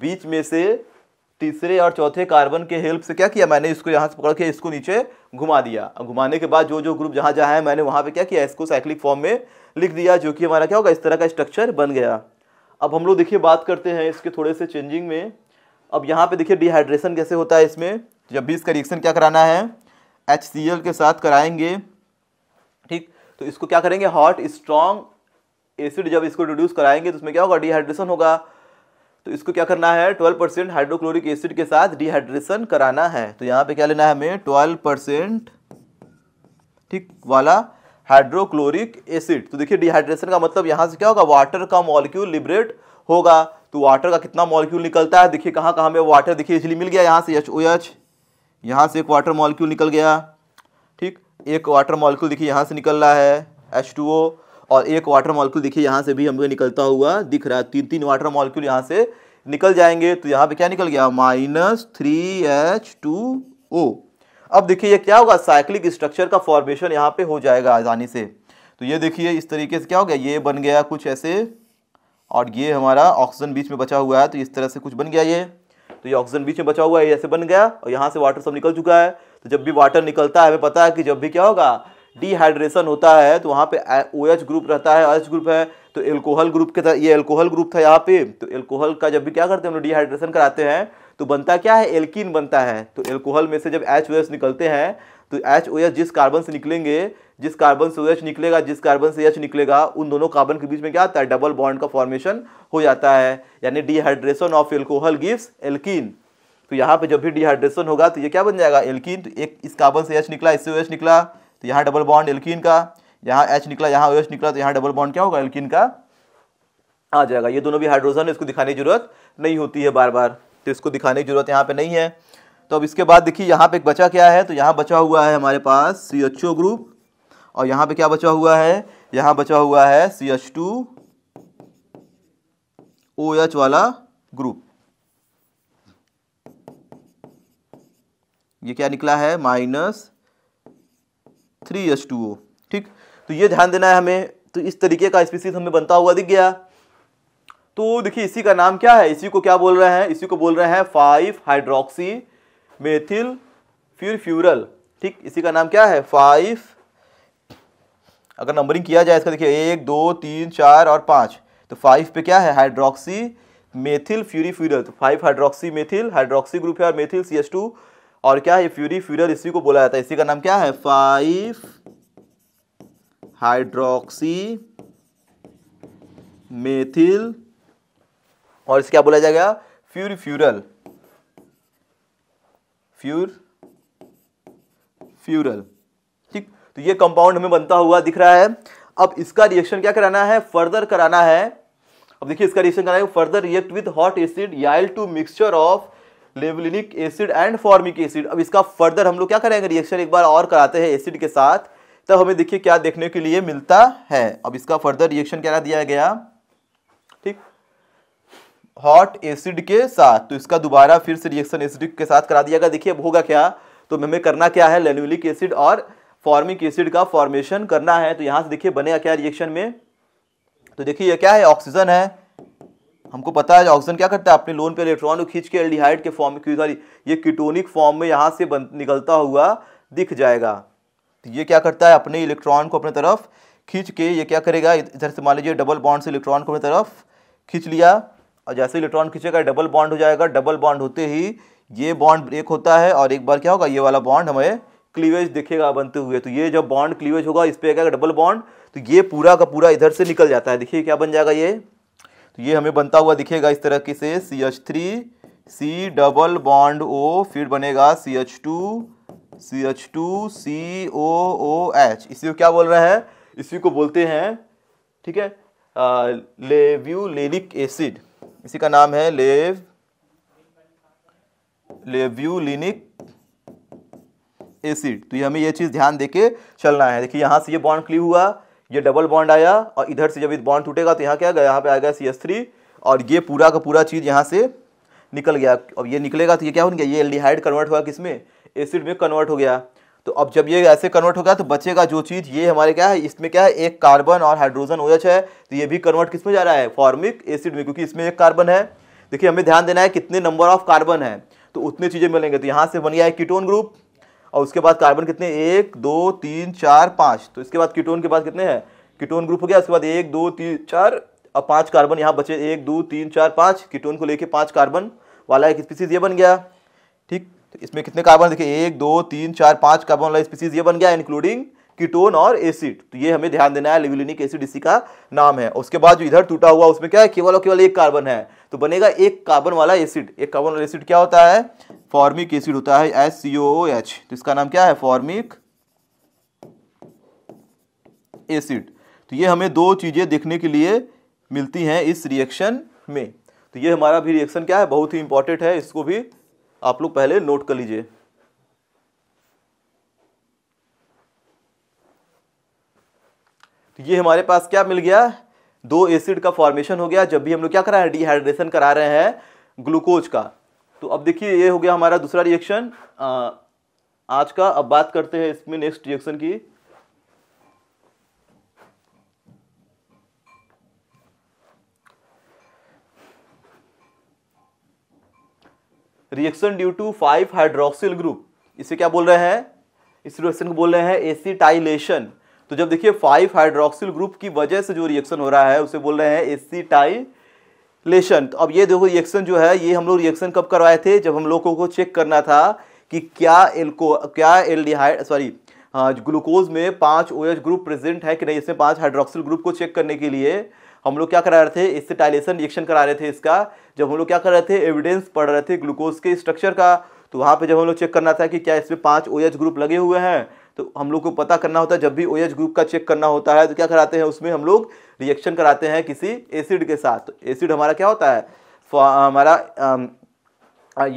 बीच में से तीसरे और चौथे कार्बन के हेल्प से क्या किया मैंने इसको यहाँ से पकड़ के इसको नीचे घुमा दिया घुमाने के बाद जो जो ग्रुप जहाँ जहाँ है मैंने वहाँ पे क्या किया इसको साइक्लिक फॉर्म में लिख दिया जो कि हमारा क्या होगा इस तरह का स्ट्रक्चर बन गया अब हम लोग देखिए बात करते हैं इसके थोड़े से चेंजिंग में अब यहाँ पर देखिए डिहाइड्रेशन कैसे होता है इसमें जब भी इसका रिएक्शन क्या कराना है एच के साथ कराएँगे ठीक तो इसको क्या करेंगे हॉट स्ट्रॉन्ग एसिड जब इसको रिड्यूस कराएंगे तो उसमें क्या होगा डिहाइड्रेशन होगा तो इसको क्या करना है ट्वेल्व परसेंट हाइड्रोक्लोरिक एसिड के साथ डिहाइड्रेशन कराना है तो यहाँ पे क्या लेना है हमें ट्वेल्व परसेंट ठीक वाला हाइड्रोक्लोरिक एसिड तो देखिए डिहाइड्रेशन का मतलब यहाँ से क्या होगा वाटर का मॉलिक्यूल लिबरेट होगा तो वाटर का कितना मॉलिक्यूल निकलता है देखिए कहाँ कहाँ में वाटर देखिए इसलिए मिल गया यहाँ से एच ओ एच यहाँ से एक वाटर मॉलिक्यूल निकल गया ठीक एक वाटर मॉलिक्यूल देखिए यहाँ से निकल रहा है एच टू ओ और एक वाटर मॉलिक्यूल देखिए यहाँ से भी हमको निकलता हुआ दिख रहा है तीन तीन वाटर मॉलिक्यूल यहाँ से निकल जाएंगे तो यहाँ पे क्या निकल गया minus three H two O अब देखिए ये क्या होगा साइक्लिक स्ट्रक्चर का फॉर्मेशन यहाँ पे हो जाएगा आसानी से तो ये देखिए इस तरीके से क्या हो गया ये बन गया कुछ ऐसे और ये हमारा ऑक्सीजन बीच में बचा हुआ है तो इस तरह से कुछ बन गया ये तो ये ऑक्सीजन बीच में बचा हुआ है ऐसे बन गया और यहाँ से वाटर सब निकल चुका है तो जब भी वाटर निकलता है हमें पता है कि जब भी क्या होगा डिहाइड्रेशन होता है तो वहाँ पे ओ एच ग्रुप रहता है एच ग्रुप है तो एल्कोहल ग्रुप के ये एल्कोहल ग्रुप था यहाँ पे तो एल्कोहल का जब भी क्या करते हैं हम लोग डिहाइड्रेशन कराते हैं तो बनता क्या है एल्किन बनता है तो एल्कोहल में से जब एच ओ निकलते हैं तो एच ओ एच जिस कार्बन से निकलेंगे जिस कार्बन से ओ एच निकलेगा जिस कार्बन से एच निकलेगा उन दोनों कार्बन के बीच में क्या आता है डबल बॉन्ड का फॉर्मेशन हो जाता है यानी dehydration of alcohol gives alkene तो यहाँ पे जब भी डिहाइड्रेशन होगा तो ये क्या बन जाएगा एल्किन तो एक इस कार्बन से एच निकला इससे ओ एच निकला तो यहाँ डबल बॉन्ड एल्किन का यहाँ एच निकला यहाँ ओ निकला तो यहाँ डबल बॉन्ड क्या होगा एल्किन का आ जाएगा ये दोनों भी हाइड्रोजन है इसको दिखाने की जरूरत नहीं होती है बार बार तो इसको दिखाने की जरूरत यहाँ पे नहीं है तो अब इसके बाद देखिए यहाँ पे एक बचा क्या है तो यहाँ बचा हुआ है हमारे पास सी एच ओ ग्रुप और यहाँ पे क्या बचा हुआ है यहाँ बचा हुआ है C H two O H वाला ग्रुप ये क्या निकला है माइनस थ्री टू ओ ठीक तो ये ध्यान देना है हमें तो इस तरीके का स्पीसीज हमें बनता हुआ दिख गया तो देखिए इसी का नाम क्या है इसी को क्या बोल रहे हैं इसी को बोल रहे हैं five hydroxy methyl furfural ठीक इसी का नाम क्या है फाइव अगर नंबरिंग किया जाए इसका देखिए एक दो तीन चार और पाँच तो फाइव पे क्या है हाइड्रोक्सी मेथिल फ्यूरी फ्यूरल तो five hydroxy methyl hydroxy group है और मेथिल सी एस टू और क्या है फ्यूरी फ्यूरल इसी को बोला जाता है इसी का नाम क्या है फाइव हाइड्रोक्सी मेथिल और इसे क्या बोला जाएगा फ्यूर फ्यूरल फ्यूर फ्यूरल ठीक तो ये कंपाउंड हमें बनता हुआ दिख रहा है अब इसका रिएक्शन क्या कराना है फर्दर कराना है अब देखिए इसका रिएक्शन कराना है further react with hot acid yield to mixture of levulinic acid and formic acid अब इसका फर्दर हम लोग क्या करेंगे रिएक्शन एक बार और कराते हैं एसिड के साथ तब तो हमें देखिए क्या देखने के लिए मिलता है अब इसका फर्दर रिएक्शन क्या दिया गया ठीक हॉट एसिड के साथ तो इसका दोबारा फिर से रिएक्शन एसिडिक के साथ करा दिया गया देखिए अब होगा क्या तो हमें करना क्या है लेनुलिक एसिड और फॉर्मिक एसिड का फॉर्मेशन करना है तो यहाँ से देखिए बनेगा क्या रिएक्शन में तो देखिए क्या है ऑक्सीजन है हमको पता है ऑक्सीजन क्या करता है अपने लोन पे इलेक्ट्रॉन को खींच के एल्डिहाइड के फॉर्म में सॉरी ये कीटोनिक फॉर्म में यहाँ से बन, निकलता हुआ दिख जाएगा तो ये क्या करता है अपने इलेक्ट्रॉन को अपने तरफ खींच के ये क्या करेगा इधर से मान लीजिए डबल बॉन्ड से इलेक्ट्रॉन को अपनी तरफ खींच लिया और जैसे इलेक्ट्रॉन खींचेगा डबल बॉन्ड हो जाएगा डबल बॉन्ड होते ही ये बॉन्ड ब्रेक होता है और एक बार क्या होगा ये वाला बॉन्ड हमें क्लीवेज दिखेगा बनते हुए तो ये जब बॉन्ड क्लीवेज होगा इस पर क्या डबल बॉन्ड तो ये पूरा का पूरा इधर से निकल जाता है देखिए क्या बन जाएगा ये तो ये हमें बनता हुआ दिखेगा इस तरह की से C H three C double bond O फिर बनेगा C H two C H two C O O H इसी को क्या बोल रहा है इसी को बोलते हैं ठीक है लेलिक एसिड इसी का नाम है लेव लेव्यूलिनिक एसिड तो ये हमें ये चीज़ ध्यान देके चलना है देखिए यहाँ से ये बॉन्ड क्ली हुआ ये डबल बॉन्ड आया और इधर से जब इस बॉन्ड टूटेगा तो यहाँ क्या गया यहाँ पे आएगा सी एस थ्री और ये पूरा का पूरा चीज़ यहाँ से निकल गया अब ये निकलेगा तो ये क्या हो गया ये एल्डिहाइड कन्वर्ट हुआ किसमें एसिड में कन्वर्ट हो गया तो अब जब ये ऐसे कन्वर्ट हो गया तो बचेगा जो चीज़ ये हमारे क्या है इसमें क्या है एक कार्बन और हाइड्रोजन ओएच है तो ये भी कन्वर्ट किस में जा रहा है फॉर्मिक एसिड में क्योंकि इसमें एक कार्बन है देखिए हमें ध्यान देना है कितने नंबर ऑफ कार्बन है तो उतनी चीज़ें मिलेंगे तो यहाँ से बन गया है कीटोन ग्रुप और उसके बाद कार्बन कितने एक दो तीन चार पाँच तो इसके बाद कीटोन के बाद कितने हैं कीटोन ग्रुप हो गया उसके बाद एक दो तीन चार अब पाँच कार्बन यहाँ बचे एक दो तीन चार पाँच कीटोन को लेके पाँच कार्बन वाला एक स्पीसीज ये बन गया ठीक तो इसमें कितने कार्बन देखिए एक दो तीन चार पाँच कार्बन वाला स्पीसीज ये बन गया इंक्लूडिंग कीटोन और एसिड तो ये हमें ध्यान देना है लेविलिनिक एसिड इसी का नाम है उसके बाद जो इधर टूटा हुआ उसमें क्या है केवल और केवल एक कार्बन है तो बनेगा एक कार्बन वाला एसिड एक कार्बन वाला एसिड क्या होता है फॉर्मिक एसिड होता है एस सी ओ एच तो इसका नाम क्या है फॉर्मिक एसिड तो ये हमें दो चीज़ें देखने के लिए मिलती हैं इस रिएक्शन में तो ये हमारा भी रिएक्शन क्या है बहुत ही इंपॉर्टेंट है इसको भी आप लोग पहले नोट कर लीजिए तो ये हमारे पास क्या मिल गया दो एसिड का फॉर्मेशन हो गया जब भी हम लोग क्या करा रहे हैं डिहाइड्रेशन करा रहे हैं ग्लूकोज का तो अब देखिए ये हो गया हमारा दूसरा रिएक्शन आज का अब बात करते हैं इसमें नेक्स्ट रिएक्शन की reaction due to five hydroxyl group इसे क्या बोल रहे हैं इस रिएक्शन को बोल रहे हैं एसीटाइलेशन तो जब देखिए फाइव हाइड्रोक्सिल ग्रुप की वजह से जो रिएक्शन हो रहा है उसे बोल रहे हैं एसीटाइलेशन लेशन तो अब ये देखो रिएक्शन जो है ये हम लोग रिएक्शन कब करवाए थे जब हम लोगों को चेक करना था कि क्या एल्को क्या एल सॉरी हाँ ग्लूकोज में पाँच ओ ग्रुप प्रेजेंट है कि नहीं इसमें पाँच हाइड्रोक्सिल ग्रुप को चेक करने के लिए हम लोग क्या करा रहे थे इससे टाइलेशन रिएक्शन करा रहे थे इसका जब हम लोग क्या कर रहे थे एविडेंस पढ़ रहे थे ग्लूकोज के स्ट्रक्चर का तो वहाँ पे जब हम लोग चेक करना था कि क्या इसमें पाँच ओ ग्रुप लगे हुए हैं तो हम लोग को पता करना होता है जब भी ओ ग्रुप का चेक करना होता है तो क्या कराते हैं उसमें हम लोग रिएक्शन कराते हैं किसी एसिड के साथ तो एसिड हमारा क्या होता है हमारा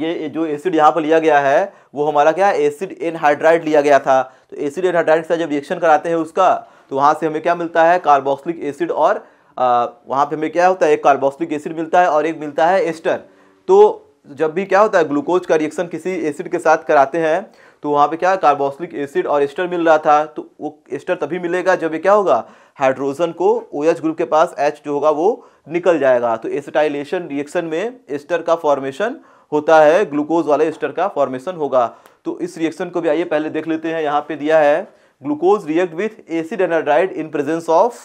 ये जो एसिड यहाँ पर लिया गया है वो हमारा क्या है एसिड एनहाइड्राइड लिया गया था तो एसिड एनहाइड्राइड के से जब रिएक्शन कराते हैं उसका तो वहाँ से हमें क्या मिलता है कार्बोक्सिलिक एसिड और वहाँ पे हमें क्या होता है एक कार्बोक्सिलिक एसिड मिलता है और एक मिलता है एस्टर तो जब भी क्या होता है ग्लूकोज का रिएक्शन किसी एसिड के साथ कराते हैं तो वहाँ पे क्या कार्बोक्सिलिक एसिड और एस्टर मिल रहा था तो वो एस्टर तभी मिलेगा जब ये क्या होगा हाइड्रोजन को ओ OH ग्रुप के पास एच जो होगा वो निकल जाएगा तो एसिटाइलेशन रिएक्शन में एस्टर का फॉर्मेशन होता है ग्लूकोज वाले एस्टर का फॉर्मेशन होगा तो इस रिएक्शन को भी आइए पहले देख लेते हैं यहाँ पे दिया है glucose react with acid anhydride in presence of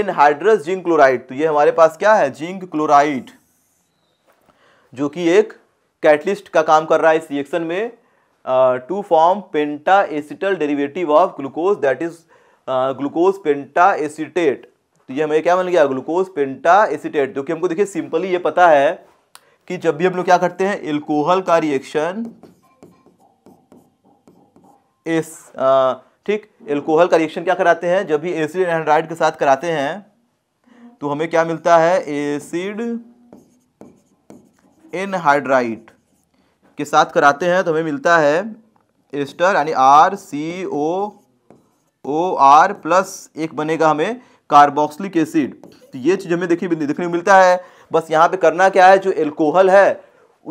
anhydrous zinc chloride तो ये हमारे पास क्या है जिंक क्लोराइड जो कि एक कैटलिस्ट का काम कर रहा है इस रिएक्शन में to form penta acetyl derivative of glucose that is glucose penta acetate तो ये हमें क्या मान गया ग्लूकोज पेंटा एसिटेट जो कि हमको देखिए सिंपली ये पता है कि जब भी हम लोग क्या करते हैं एल्कोहल का रिएक्शन एस ठीक एल्कोहल का रिएक्शन क्या कराते हैं जब भी एसिड एंड्राइड के साथ कराते हैं तो हमें क्या मिलता है एसिड इनहाइड्राइट के साथ कराते हैं तो हमें मिलता है एस्टर यानी R C O O R plus एक बनेगा हमें कार्बोक्सिलिक एसिड तो ये चीज़ हमें देखिए देखने को मिलता है बस यहाँ पे करना क्या है जो एल्कोहल है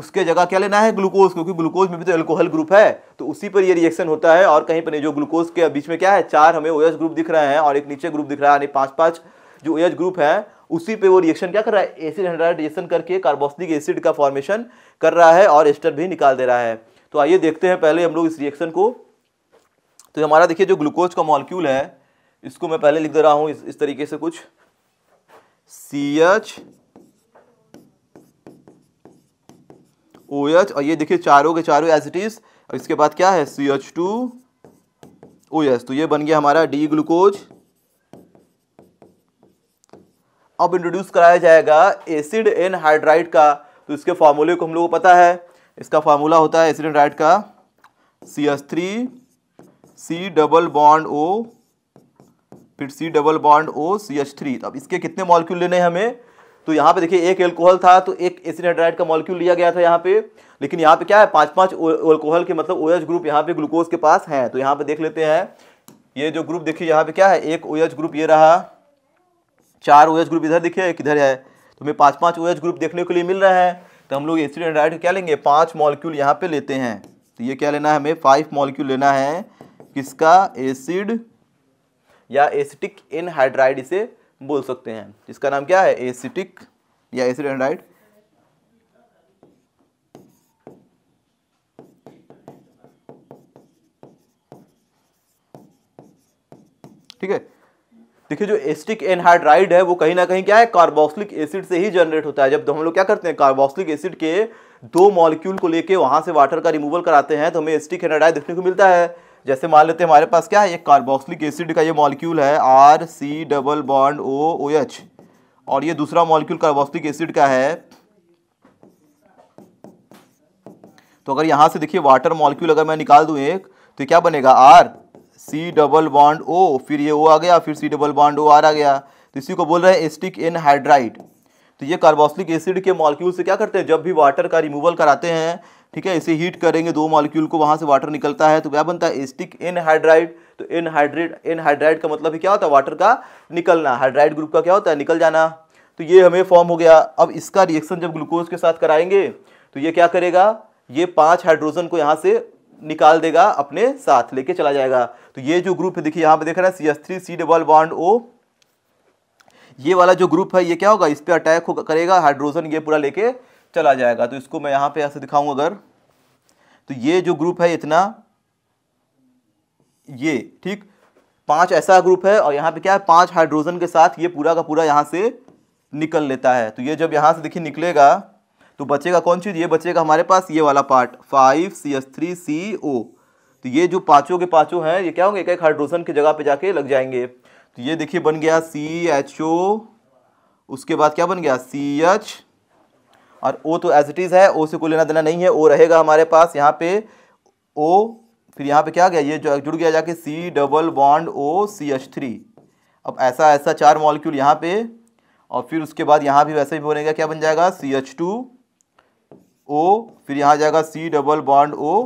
उसके जगह क्या लेना है ग्लूकोज क्योंकि ग्लूकोज में भी तो एल्कोहल ग्रुप है तो उसी पर ये रिएक्शन होता है और कहीं पर नहीं जो ग्लूकोज के बीच में क्या है चार हमें ओएस ग्रुप दिख रहे हैं और एक नीचे ग्रुप दिख रहा है यानी पाँच पाँच जो ओएस ग्रुप है उसी पे वो रिएक्शन क्या कर रहा है एसिड हाइड्राइडेशन करके कार्बोक्सिलिक एसिड का फॉर्मेशन कर रहा है और एस्टर भी निकाल दे रहा है तो आइए देखते हैं पहले हम लोग इस रिएक्शन को तो हमारा देखिए जो ग्लूकोज का मॉलिक्यूल है इसको मैं पहले लिख दे रहा हूँ इस, इस तरीके से कुछ सी एच ओ एच और ये देखिए चारों के चारों एज इट इज और इसके बाद क्या है C H two O H तो ये बन गया हमारा डी ग्लूकोज अब इंट्रोड्यूस कराया जाएगा एसिड एन हाइड्राइड का तो इसके फार्मूले को हम लोग को पता है इसका फार्मूला होता है एसिड एन हाइड्राइड का C S three C double bond O फिर C double bond O C H three अब इसके कितने मॉलिक्यूल लेने हैं हमें तो यहाँ पे देखिए एक एल्कोहल था तो एक एसिड हाइड्राइड का मॉलिक्यूल लिया गया था यहाँ पे लेकिन यहाँ पे क्या है पांच पांच एल्कोहल के मतलब ओएच ग्रुप यहाँ पे ग्लूकोज के पास हैं तो यहाँ पे देख लेते हैं ये जो ग्रुप देखिए यहाँ पे क्या है एक ओएच ग्रुप ये रहा चार ओ ग्रुप इधर दिखे किधर है तो हमें पाँच पाँच ओ ग्रुप देखने के लिए मिल रहा है तो हम लोग एसिड एंड्राइड क्या लेंगे पाँच मॉलिक्यूल यहाँ पर लेते हैं तो ये क्या लेना है हमें फाइव मॉलिक्यूल लेना है किसका एसिड या एसिटिक एनहाइड्राइड इसे बोल सकते हैं इसका नाम क्या है एसिटिक या एसिड एनहाइड्राइड ठीक है देखिए जो एस्टिक एनहाइड्राइड है वो कहीं ना कहीं क्या है कार्बोक्सिलिक एसिड से ही जनरेट होता है जब हम लोग क्या करते हैं कार्बोक्सिलिक एसिड के दो मॉलिक्यूल को लेके वहां से वाटर का रिमूवल कराते हैं तो हमें एस्टिक एनहाइड्राइड देखने को मिलता है जैसे मान लेते हैं हमारे पास क्या है ये कार्बोक्सिलिक एसिड का ये मॉलिक्यूल है R C double bond O O H और ये दूसरा मॉलिक्यूल कार्बोक्सिलिक एसिड का है तो अगर यहाँ से देखिए वाटर मॉलिक्यूल अगर मैं निकाल दूँ एक तो क्या बनेगा R C double bond O फिर ये ओ आ गया फिर C double bond O R आ गया तो इसी को बोल रहे हैं एस्टिक एन हाइड्राइड तो ये कार्बोसलिक एसिड के मॉलिक्यूल से क्या करते हैं जब भी वाटर का रिमूवल कराते हैं ठीक है इसे हीट करेंगे दो मॉलिक्यूल को वहाँ से वाटर निकलता है तो क्या बनता है एस्टिक एन हाइड्राइड तो एन हाइड्रेड एन हाइड्राइड का मतलब क्या होता है वाटर का निकलना हाइड्राइड ग्रुप का क्या होता है निकल जाना तो ये हमें फॉर्म हो गया अब इसका रिएक्शन जब ग्लूकोज के साथ कराएंगे तो ये क्या करेगा ये पाँच हाइड्रोजन को यहाँ से निकाल देगा अपने साथ लेके चला जाएगा तो ये जो ग्रुप है देखिए यहाँ पे देख रहे हैं C S three C double bond O ये वाला जो ग्रुप है ये क्या होगा इस पर अटैक हो करेगा हाइड्रोजन ये पूरा लेके चला जाएगा तो इसको मैं यहाँ पे ऐसे दिखाऊँ अगर तो ये जो ग्रुप है इतना ये ठीक पांच ऐसा ग्रुप है और यहाँ पे क्या है पांच हाइड्रोजन के साथ ये पूरा का पूरा यहाँ से निकल लेता है तो ये जब यहाँ से देखिए निकलेगा तो बचेगा कौन चीज़ ये बचेगा हमारे पास ये वाला part five C S three C O तो ये जो पाँचों के पाँचों हैं ये क्या होंगे एक एक हाइड्रोजन की जगह पे जाके लग जाएंगे तो ये देखिए बन गया सी एच ओ उसके बाद क्या बन गया सी एच और ओ तो एज इट इज़ है ओ से कोई लेना देना नहीं है ओ रहेगा हमारे पास यहाँ पे ओ फिर यहाँ पे क्या गया ये जो जुड़ गया जाके C double bond O C H three अब ऐसा ऐसा चार मॉलिक्यूल यहाँ पे और फिर उसके बाद यहाँ भी वैसे ही बनेगा क्या बन जाएगा सी एच टू ओ फिर यहाँ जाएगा C double bond O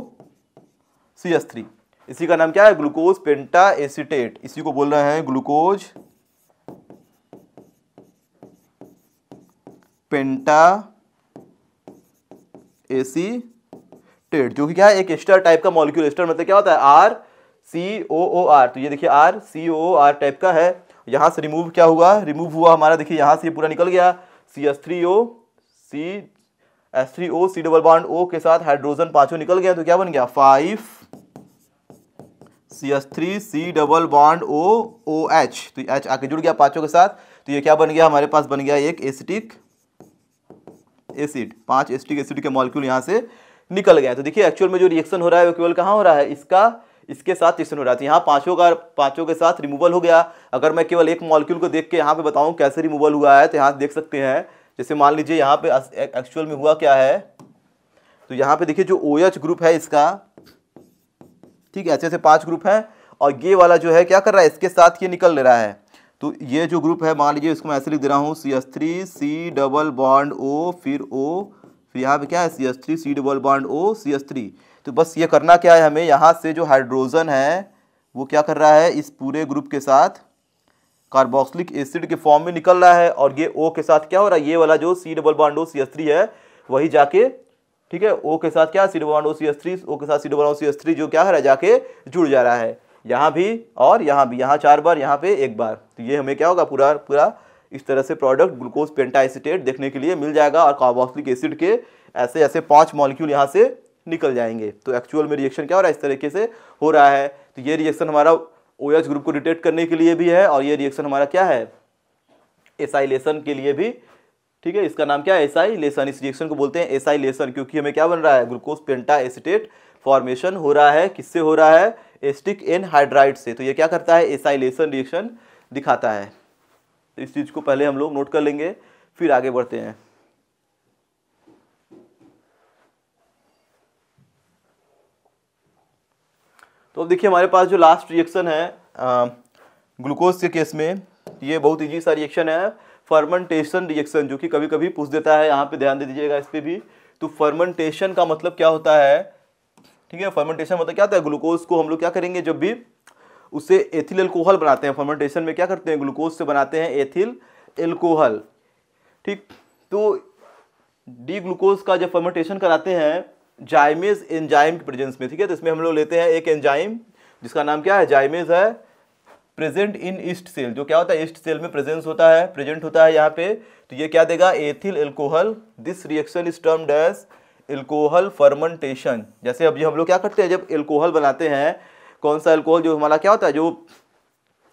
C S three इसी का नाम क्या है ग्लूकोज पेंटा एसिटेट इसी को बोल रहे हैं ग्लूकोज पेंटा टेट जो कि क्या है एक एस्टर टाइप का मॉलिक्यूल एस्टर मतलब क्या होता है R C O O are तो ये देखिए R C O R type का है यहां से रिमूव क्या हुआ रिमूव हुआ हमारा देखिए यहां से पूरा निकल गया C S three O C S three O C double bond O के साथ हाइड्रोजन पांचों निकल गया तो क्या बन गया five C S three C double bond O O H तो एच आके जुड़ गया पांचों के साथ तो ये क्या बन गया हमारे पास बन गया एक एसिटिक एसिड पांच एसिटिक एसिड के मॉलिक्यूल यहाँ से निकल गया तो देखिए एक्चुअल में जो रिएक्शन हो रहा है वो केवल कहाँ हो रहा है इसका इसके साथ रिएक्शन हो रहा था तो यहाँ पांचों का पांचों के साथ रिमूवल हो गया अगर मैं केवल एक मॉलिक्यूल को देख के यहाँ पे बताऊँ कैसे रिमूवल हुआ है तो यहाँ देख सकते हैं जैसे मान लीजिए यहाँ पे एक्चुअल में हुआ क्या है तो यहाँ पे देखिए जो ओ OH ग्रुप है इसका ठीक है ऐसे ऐसे पांच ग्रुप है और ये वाला जो है क्या कर रहा है इसके साथ ये निकल ले रहा है तो ये जो ग्रुप है मान लीजिए इसको मैं ऐसे लिख दे रहा हूँ C S three C double bond O फिर ओ फिर यहाँ पे क्या है C S three C double bond O C S three तो बस ये करना क्या है हमें यहाँ से जो हाइड्रोजन है वो क्या कर रहा है इस पूरे ग्रुप के साथ कार्बोक्सिलिक एसिड के फॉर्म में निकल रहा है और ये ओ के साथ क्या हो रहा है ये वाला जो C double bond O C S three है वही जाके ठीक है ओ के साथ क्या C double bond O C S three O के साथ C double bond O C S three जो क्या हो रहा है जाके जुड़ जा रहा है यहाँ भी और यहाँ भी यहाँ चार बार यहाँ पे एक बार तो ये हमें क्या होगा पूरा पूरा इस तरह से प्रोडक्ट ग्लूकोज पेंटाइसिटेट देखने के लिए मिल जाएगा और कार्बोक्सिलिक एसिड के ऐसे ऐसे पाँच मॉलिक्यूल यहाँ से निकल जाएंगे तो एक्चुअल में रिएक्शन क्या हो रहा है इस तरीके से हो रहा है तो ये रिएक्शन हमारा ओ OH ग्रुप को डिटेक्ट करने के लिए भी है और ये रिएक्शन हमारा क्या है एसाइलेशन के लिए भी ठीक है इसका नाम क्या है एसाइलेशन इस रिएक्शन को बोलते हैं एसाइलेशन क्योंकि हमें क्या बन रहा है ग्लूकोज पेंटा एसिटेट फॉर्मेशन हो रहा है किससे हो रहा है एस्टिक एन हाइड्राइड से तो ये क्या करता है एसाइलेशन रिएक्शन दिखाता है तो इस चीज़ को पहले हम लोग नोट कर लेंगे फिर आगे बढ़ते हैं तो अब देखिए हमारे पास जो लास्ट रिएक्शन है ग्लूकोज के केस में ये बहुत ईजी सा रिएक्शन है फर्मेंटेशन रिएक्शन जो कि कभी कभी पूछ देता है यहाँ पे ध्यान दे दीजिएगा इस पर भी तो फर्मेंटेशन का मतलब क्या होता है ठीक है फर्मेंटेशन मतलब क्या होता है ग्लूकोज को हम लोग क्या करेंगे जब भी उसे एथिल एल्कोहल बनाते हैं फर्मेंटेशन में क्या करते हैं ग्लूकोज से बनाते हैं एथिल एल्कोहल ठीक तो डी ग्लूकोज का जब फर्मेंटेशन कराते हैं जाइमेज एंजाइम के प्रेजेंस में ठीक है तो इसमें हम लोग लेते हैं एक एंजाइम जिसका नाम क्या है जाइमेज है प्रेजेंट इन ईस्ट सेल जो क्या होता है ईस्ट सेल में प्रेजेंस होता है प्रेजेंट होता है यहाँ पे तो ये क्या देगा ethyl alcohol this reaction is term as alcohol fermentation जैसे अब ये हम लोग क्या करते हैं जब एल्कोहल बनाते हैं कौन सा एल्कोहल जो हमारा क्या होता है जो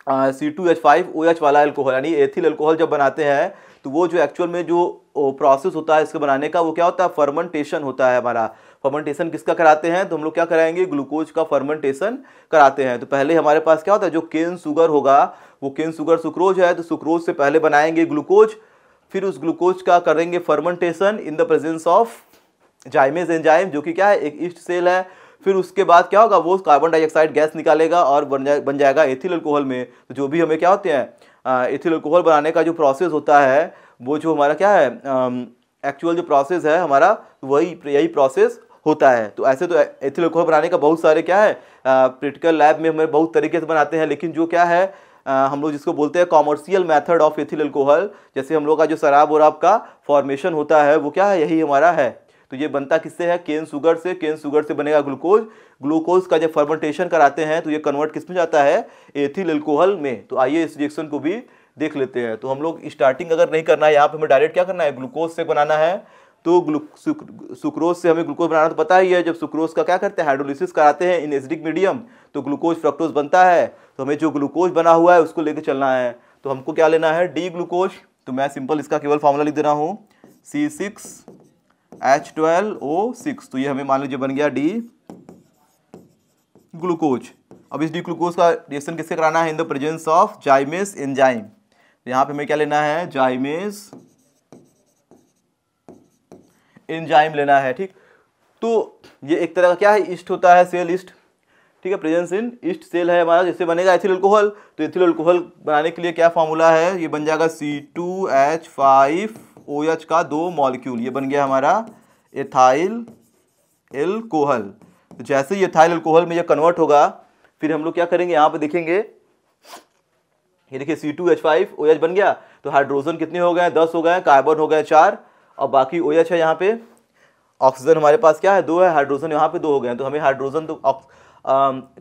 C two H five O H वाला एल्कोहल यानी एथिल एल्कोहल जब बनाते हैं तो वो जो एक्चुअल में जो प्रोसेस होता है इसके बनाने का वो क्या होता है फर्मेंटेशन होता है हमारा फर्मेंटेशन किसका कराते हैं तो हम लोग क्या कराएंगे ग्लूकोज का फर्मेंटेशन कराते हैं तो पहले हमारे पास क्या होता है जो केन सुगर होगा वो केन सुगर सुक्रोज है तो सुक्रोज से पहले बनाएंगे ग्लूकोज फिर उस ग्लूकोज का करेंगे fermentation in the presence of zymase enzyme जो कि क्या है एक ईस्ट सेल है फिर उसके बाद क्या होगा वो कार्बन डाइऑक्साइड गैस निकालेगा और बन जाए बन जाएगा एथिल अल्कोहल में तो जो भी हमें क्या होते हैं एथिल अल्कोहल बनाने का जो प्रोसेस होता है वो जो हमारा क्या है एक्चुअल जो प्रोसेस है हमारा वही यही प्रोसेस होता है तो ऐसे तो एथिल अल्कोहल बनाने का बहुत सारे क्या है प्रैक्टिकल लैब में हमें बहुत तरीके से बनाते हैं लेकिन जो क्या है हम लोग जिसको बोलते हैं commercial method of ethyl alcohol जैसे हम लोग का जो शराब वराब का फॉर्मेशन होता है वो क्या है यही हमारा है तो ये बनता किससे है केन सुगर से केन सुगर से बनेगा ग्लूकोज ग्लूकोज का जब फर्मेंटेशन कराते हैं तो ये कन्वर्ट किस में जाता है एथिल अल्कोहल में तो आइए इस रिएक्शन को भी देख लेते हैं तो हम लोग स्टार्टिंग अगर नहीं करना है यहाँ पे हमें डायरेक्ट क्या करना है ग्लूकोज से बनाना है तो सुक्रोज से हमें ग्लूकोज बनाना तो पता ही है जब सुक्रोज का क्या करते हैं हाइड्रोलिसिस कराते हैं इन एसिडिक मीडियम तो ग्लूकोज फ्रक्टोज बनता है तो हमें जो ग्लूकोज बना हुआ है उसको लेकर चलना है तो हमको क्या लेना है डी ग्लूकोज तो मैं सिंपल इसका केवल फॉर्मूला लिख दे रहा हूँ C six H twelve O six तो ये हमें मान लीजिए बन गया डी ग्लूकोज अब इस डी ग्लूकोज का रिएक्शन किससे कराना है in the presence of zymase enzyme यहाँ पे हमें क्या लेना है जाइमेस एंजाइम लेना है ठीक तो ये एक तरह का क्या है ईस्ट होता है सेल ईस्ट ठीक है प्रेजेंस इन ईस्ट सेल है हमारा जैसे बनेगा एथिल अल्कोहल तो एथिल अल्कोहल बनाने के लिए क्या फॉर्मूला है ये बन जाएगा C two H five O H का दो मॉलिक्यूल ये बन गया हमारा एथाइल एल्कोहल तो जैसे ही एथाइल अल्कोहल में ये कन्वर्ट होगा फिर हम लोग क्या करेंगे यहाँ पर देखेंगे ये देखिए C two H five O H बन गया तो हाइड्रोजन कितने हो गए दस हो गए कार्बन हो गए चार और बाकी ओ एच है यहाँ पे ऑक्सीजन हमारे पास क्या है दो है हाइड्रोजन यहाँ पे दो हो गए हैं तो हमें हाइड्रोजन तो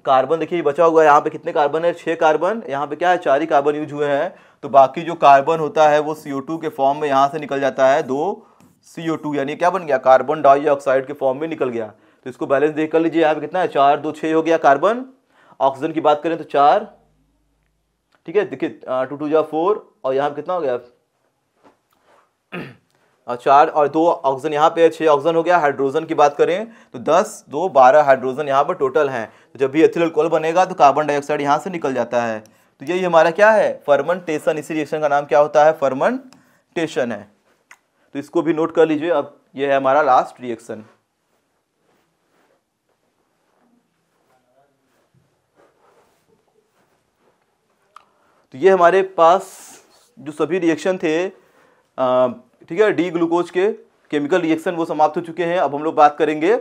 कार्बन देखिए बचा हुआ है यहाँ पे कितने कार्बन है छः कार्बन यहाँ पे क्या है चार ही कार्बन यूज हुए हैं तो बाकी जो कार्बन होता है वो सी के फॉर्म में यहाँ से निकल जाता है दो सी यानी क्या बन गया कार्बन डाइऑक्साइड के फॉर्म में निकल गया तो इसको बैलेंस देख कर लीजिए यहाँ पे कितना है चार दो छः हो गया कार्बन ऑक्सीजन की बात करें तो चार ठीक है देखिए टू टू जा फोर और यहाँ कितना हो गया चार और दो ऑक्सीजन यहाँ पे छः ऑक्सीजन हो गया हाइड्रोजन की बात करें तो दस दो बारह हाइड्रोजन यहाँ पर टोटल हैं तो जब भी एथिल अल्कोहल बनेगा तो कार्बन डाइऑक्साइड यहाँ से निकल जाता है तो यही हमारा क्या है फर्मेंटेशन इसी रिएक्शन का नाम क्या होता है फर्मेंटेशन है तो इसको भी नोट कर लीजिए अब ये है हमारा लास्ट रिएक्शन तो ये हमारे पास जो सभी रिएक्शन थे आ, ठीक है डी ग्लूकोज के केमिकल रिएक्शन वो समाप्त हो चुके हैं अब हम लोग बात करेंगे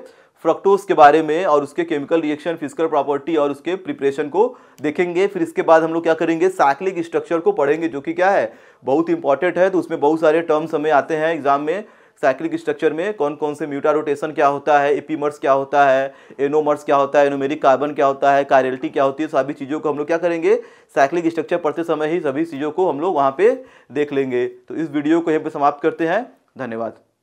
फ्रक्टोज के बारे में और उसके केमिकल रिएक्शन फिजिकल प्रॉपर्टी और उसके प्रिपरेशन को देखेंगे फिर इसके बाद हम लोग क्या करेंगे साइक्लिक स्ट्रक्चर को पढ़ेंगे जो कि क्या है बहुत इंपॉर्टेंट है तो उसमें बहुत सारे टर्म्स हमें आते हैं एग्जाम में साइक्लिक स्ट्रक्चर में कौन कौन से म्यूटा रोटेशन क्या होता है एपीमर्स e क्या होता है एनोमर्स क्या होता है एनोमेरिक कार्बन क्या होता है कायरल्टी क्या होती है तो सभी चीज़ों को हम लोग क्या करेंगे साइक्लिक स्ट्रक्चर पढ़ते समय ही सभी चीज़ों को हम लोग वहाँ पर देख लेंगे तो इस वीडियो को यहाँ पर समाप्त करते हैं धन्यवाद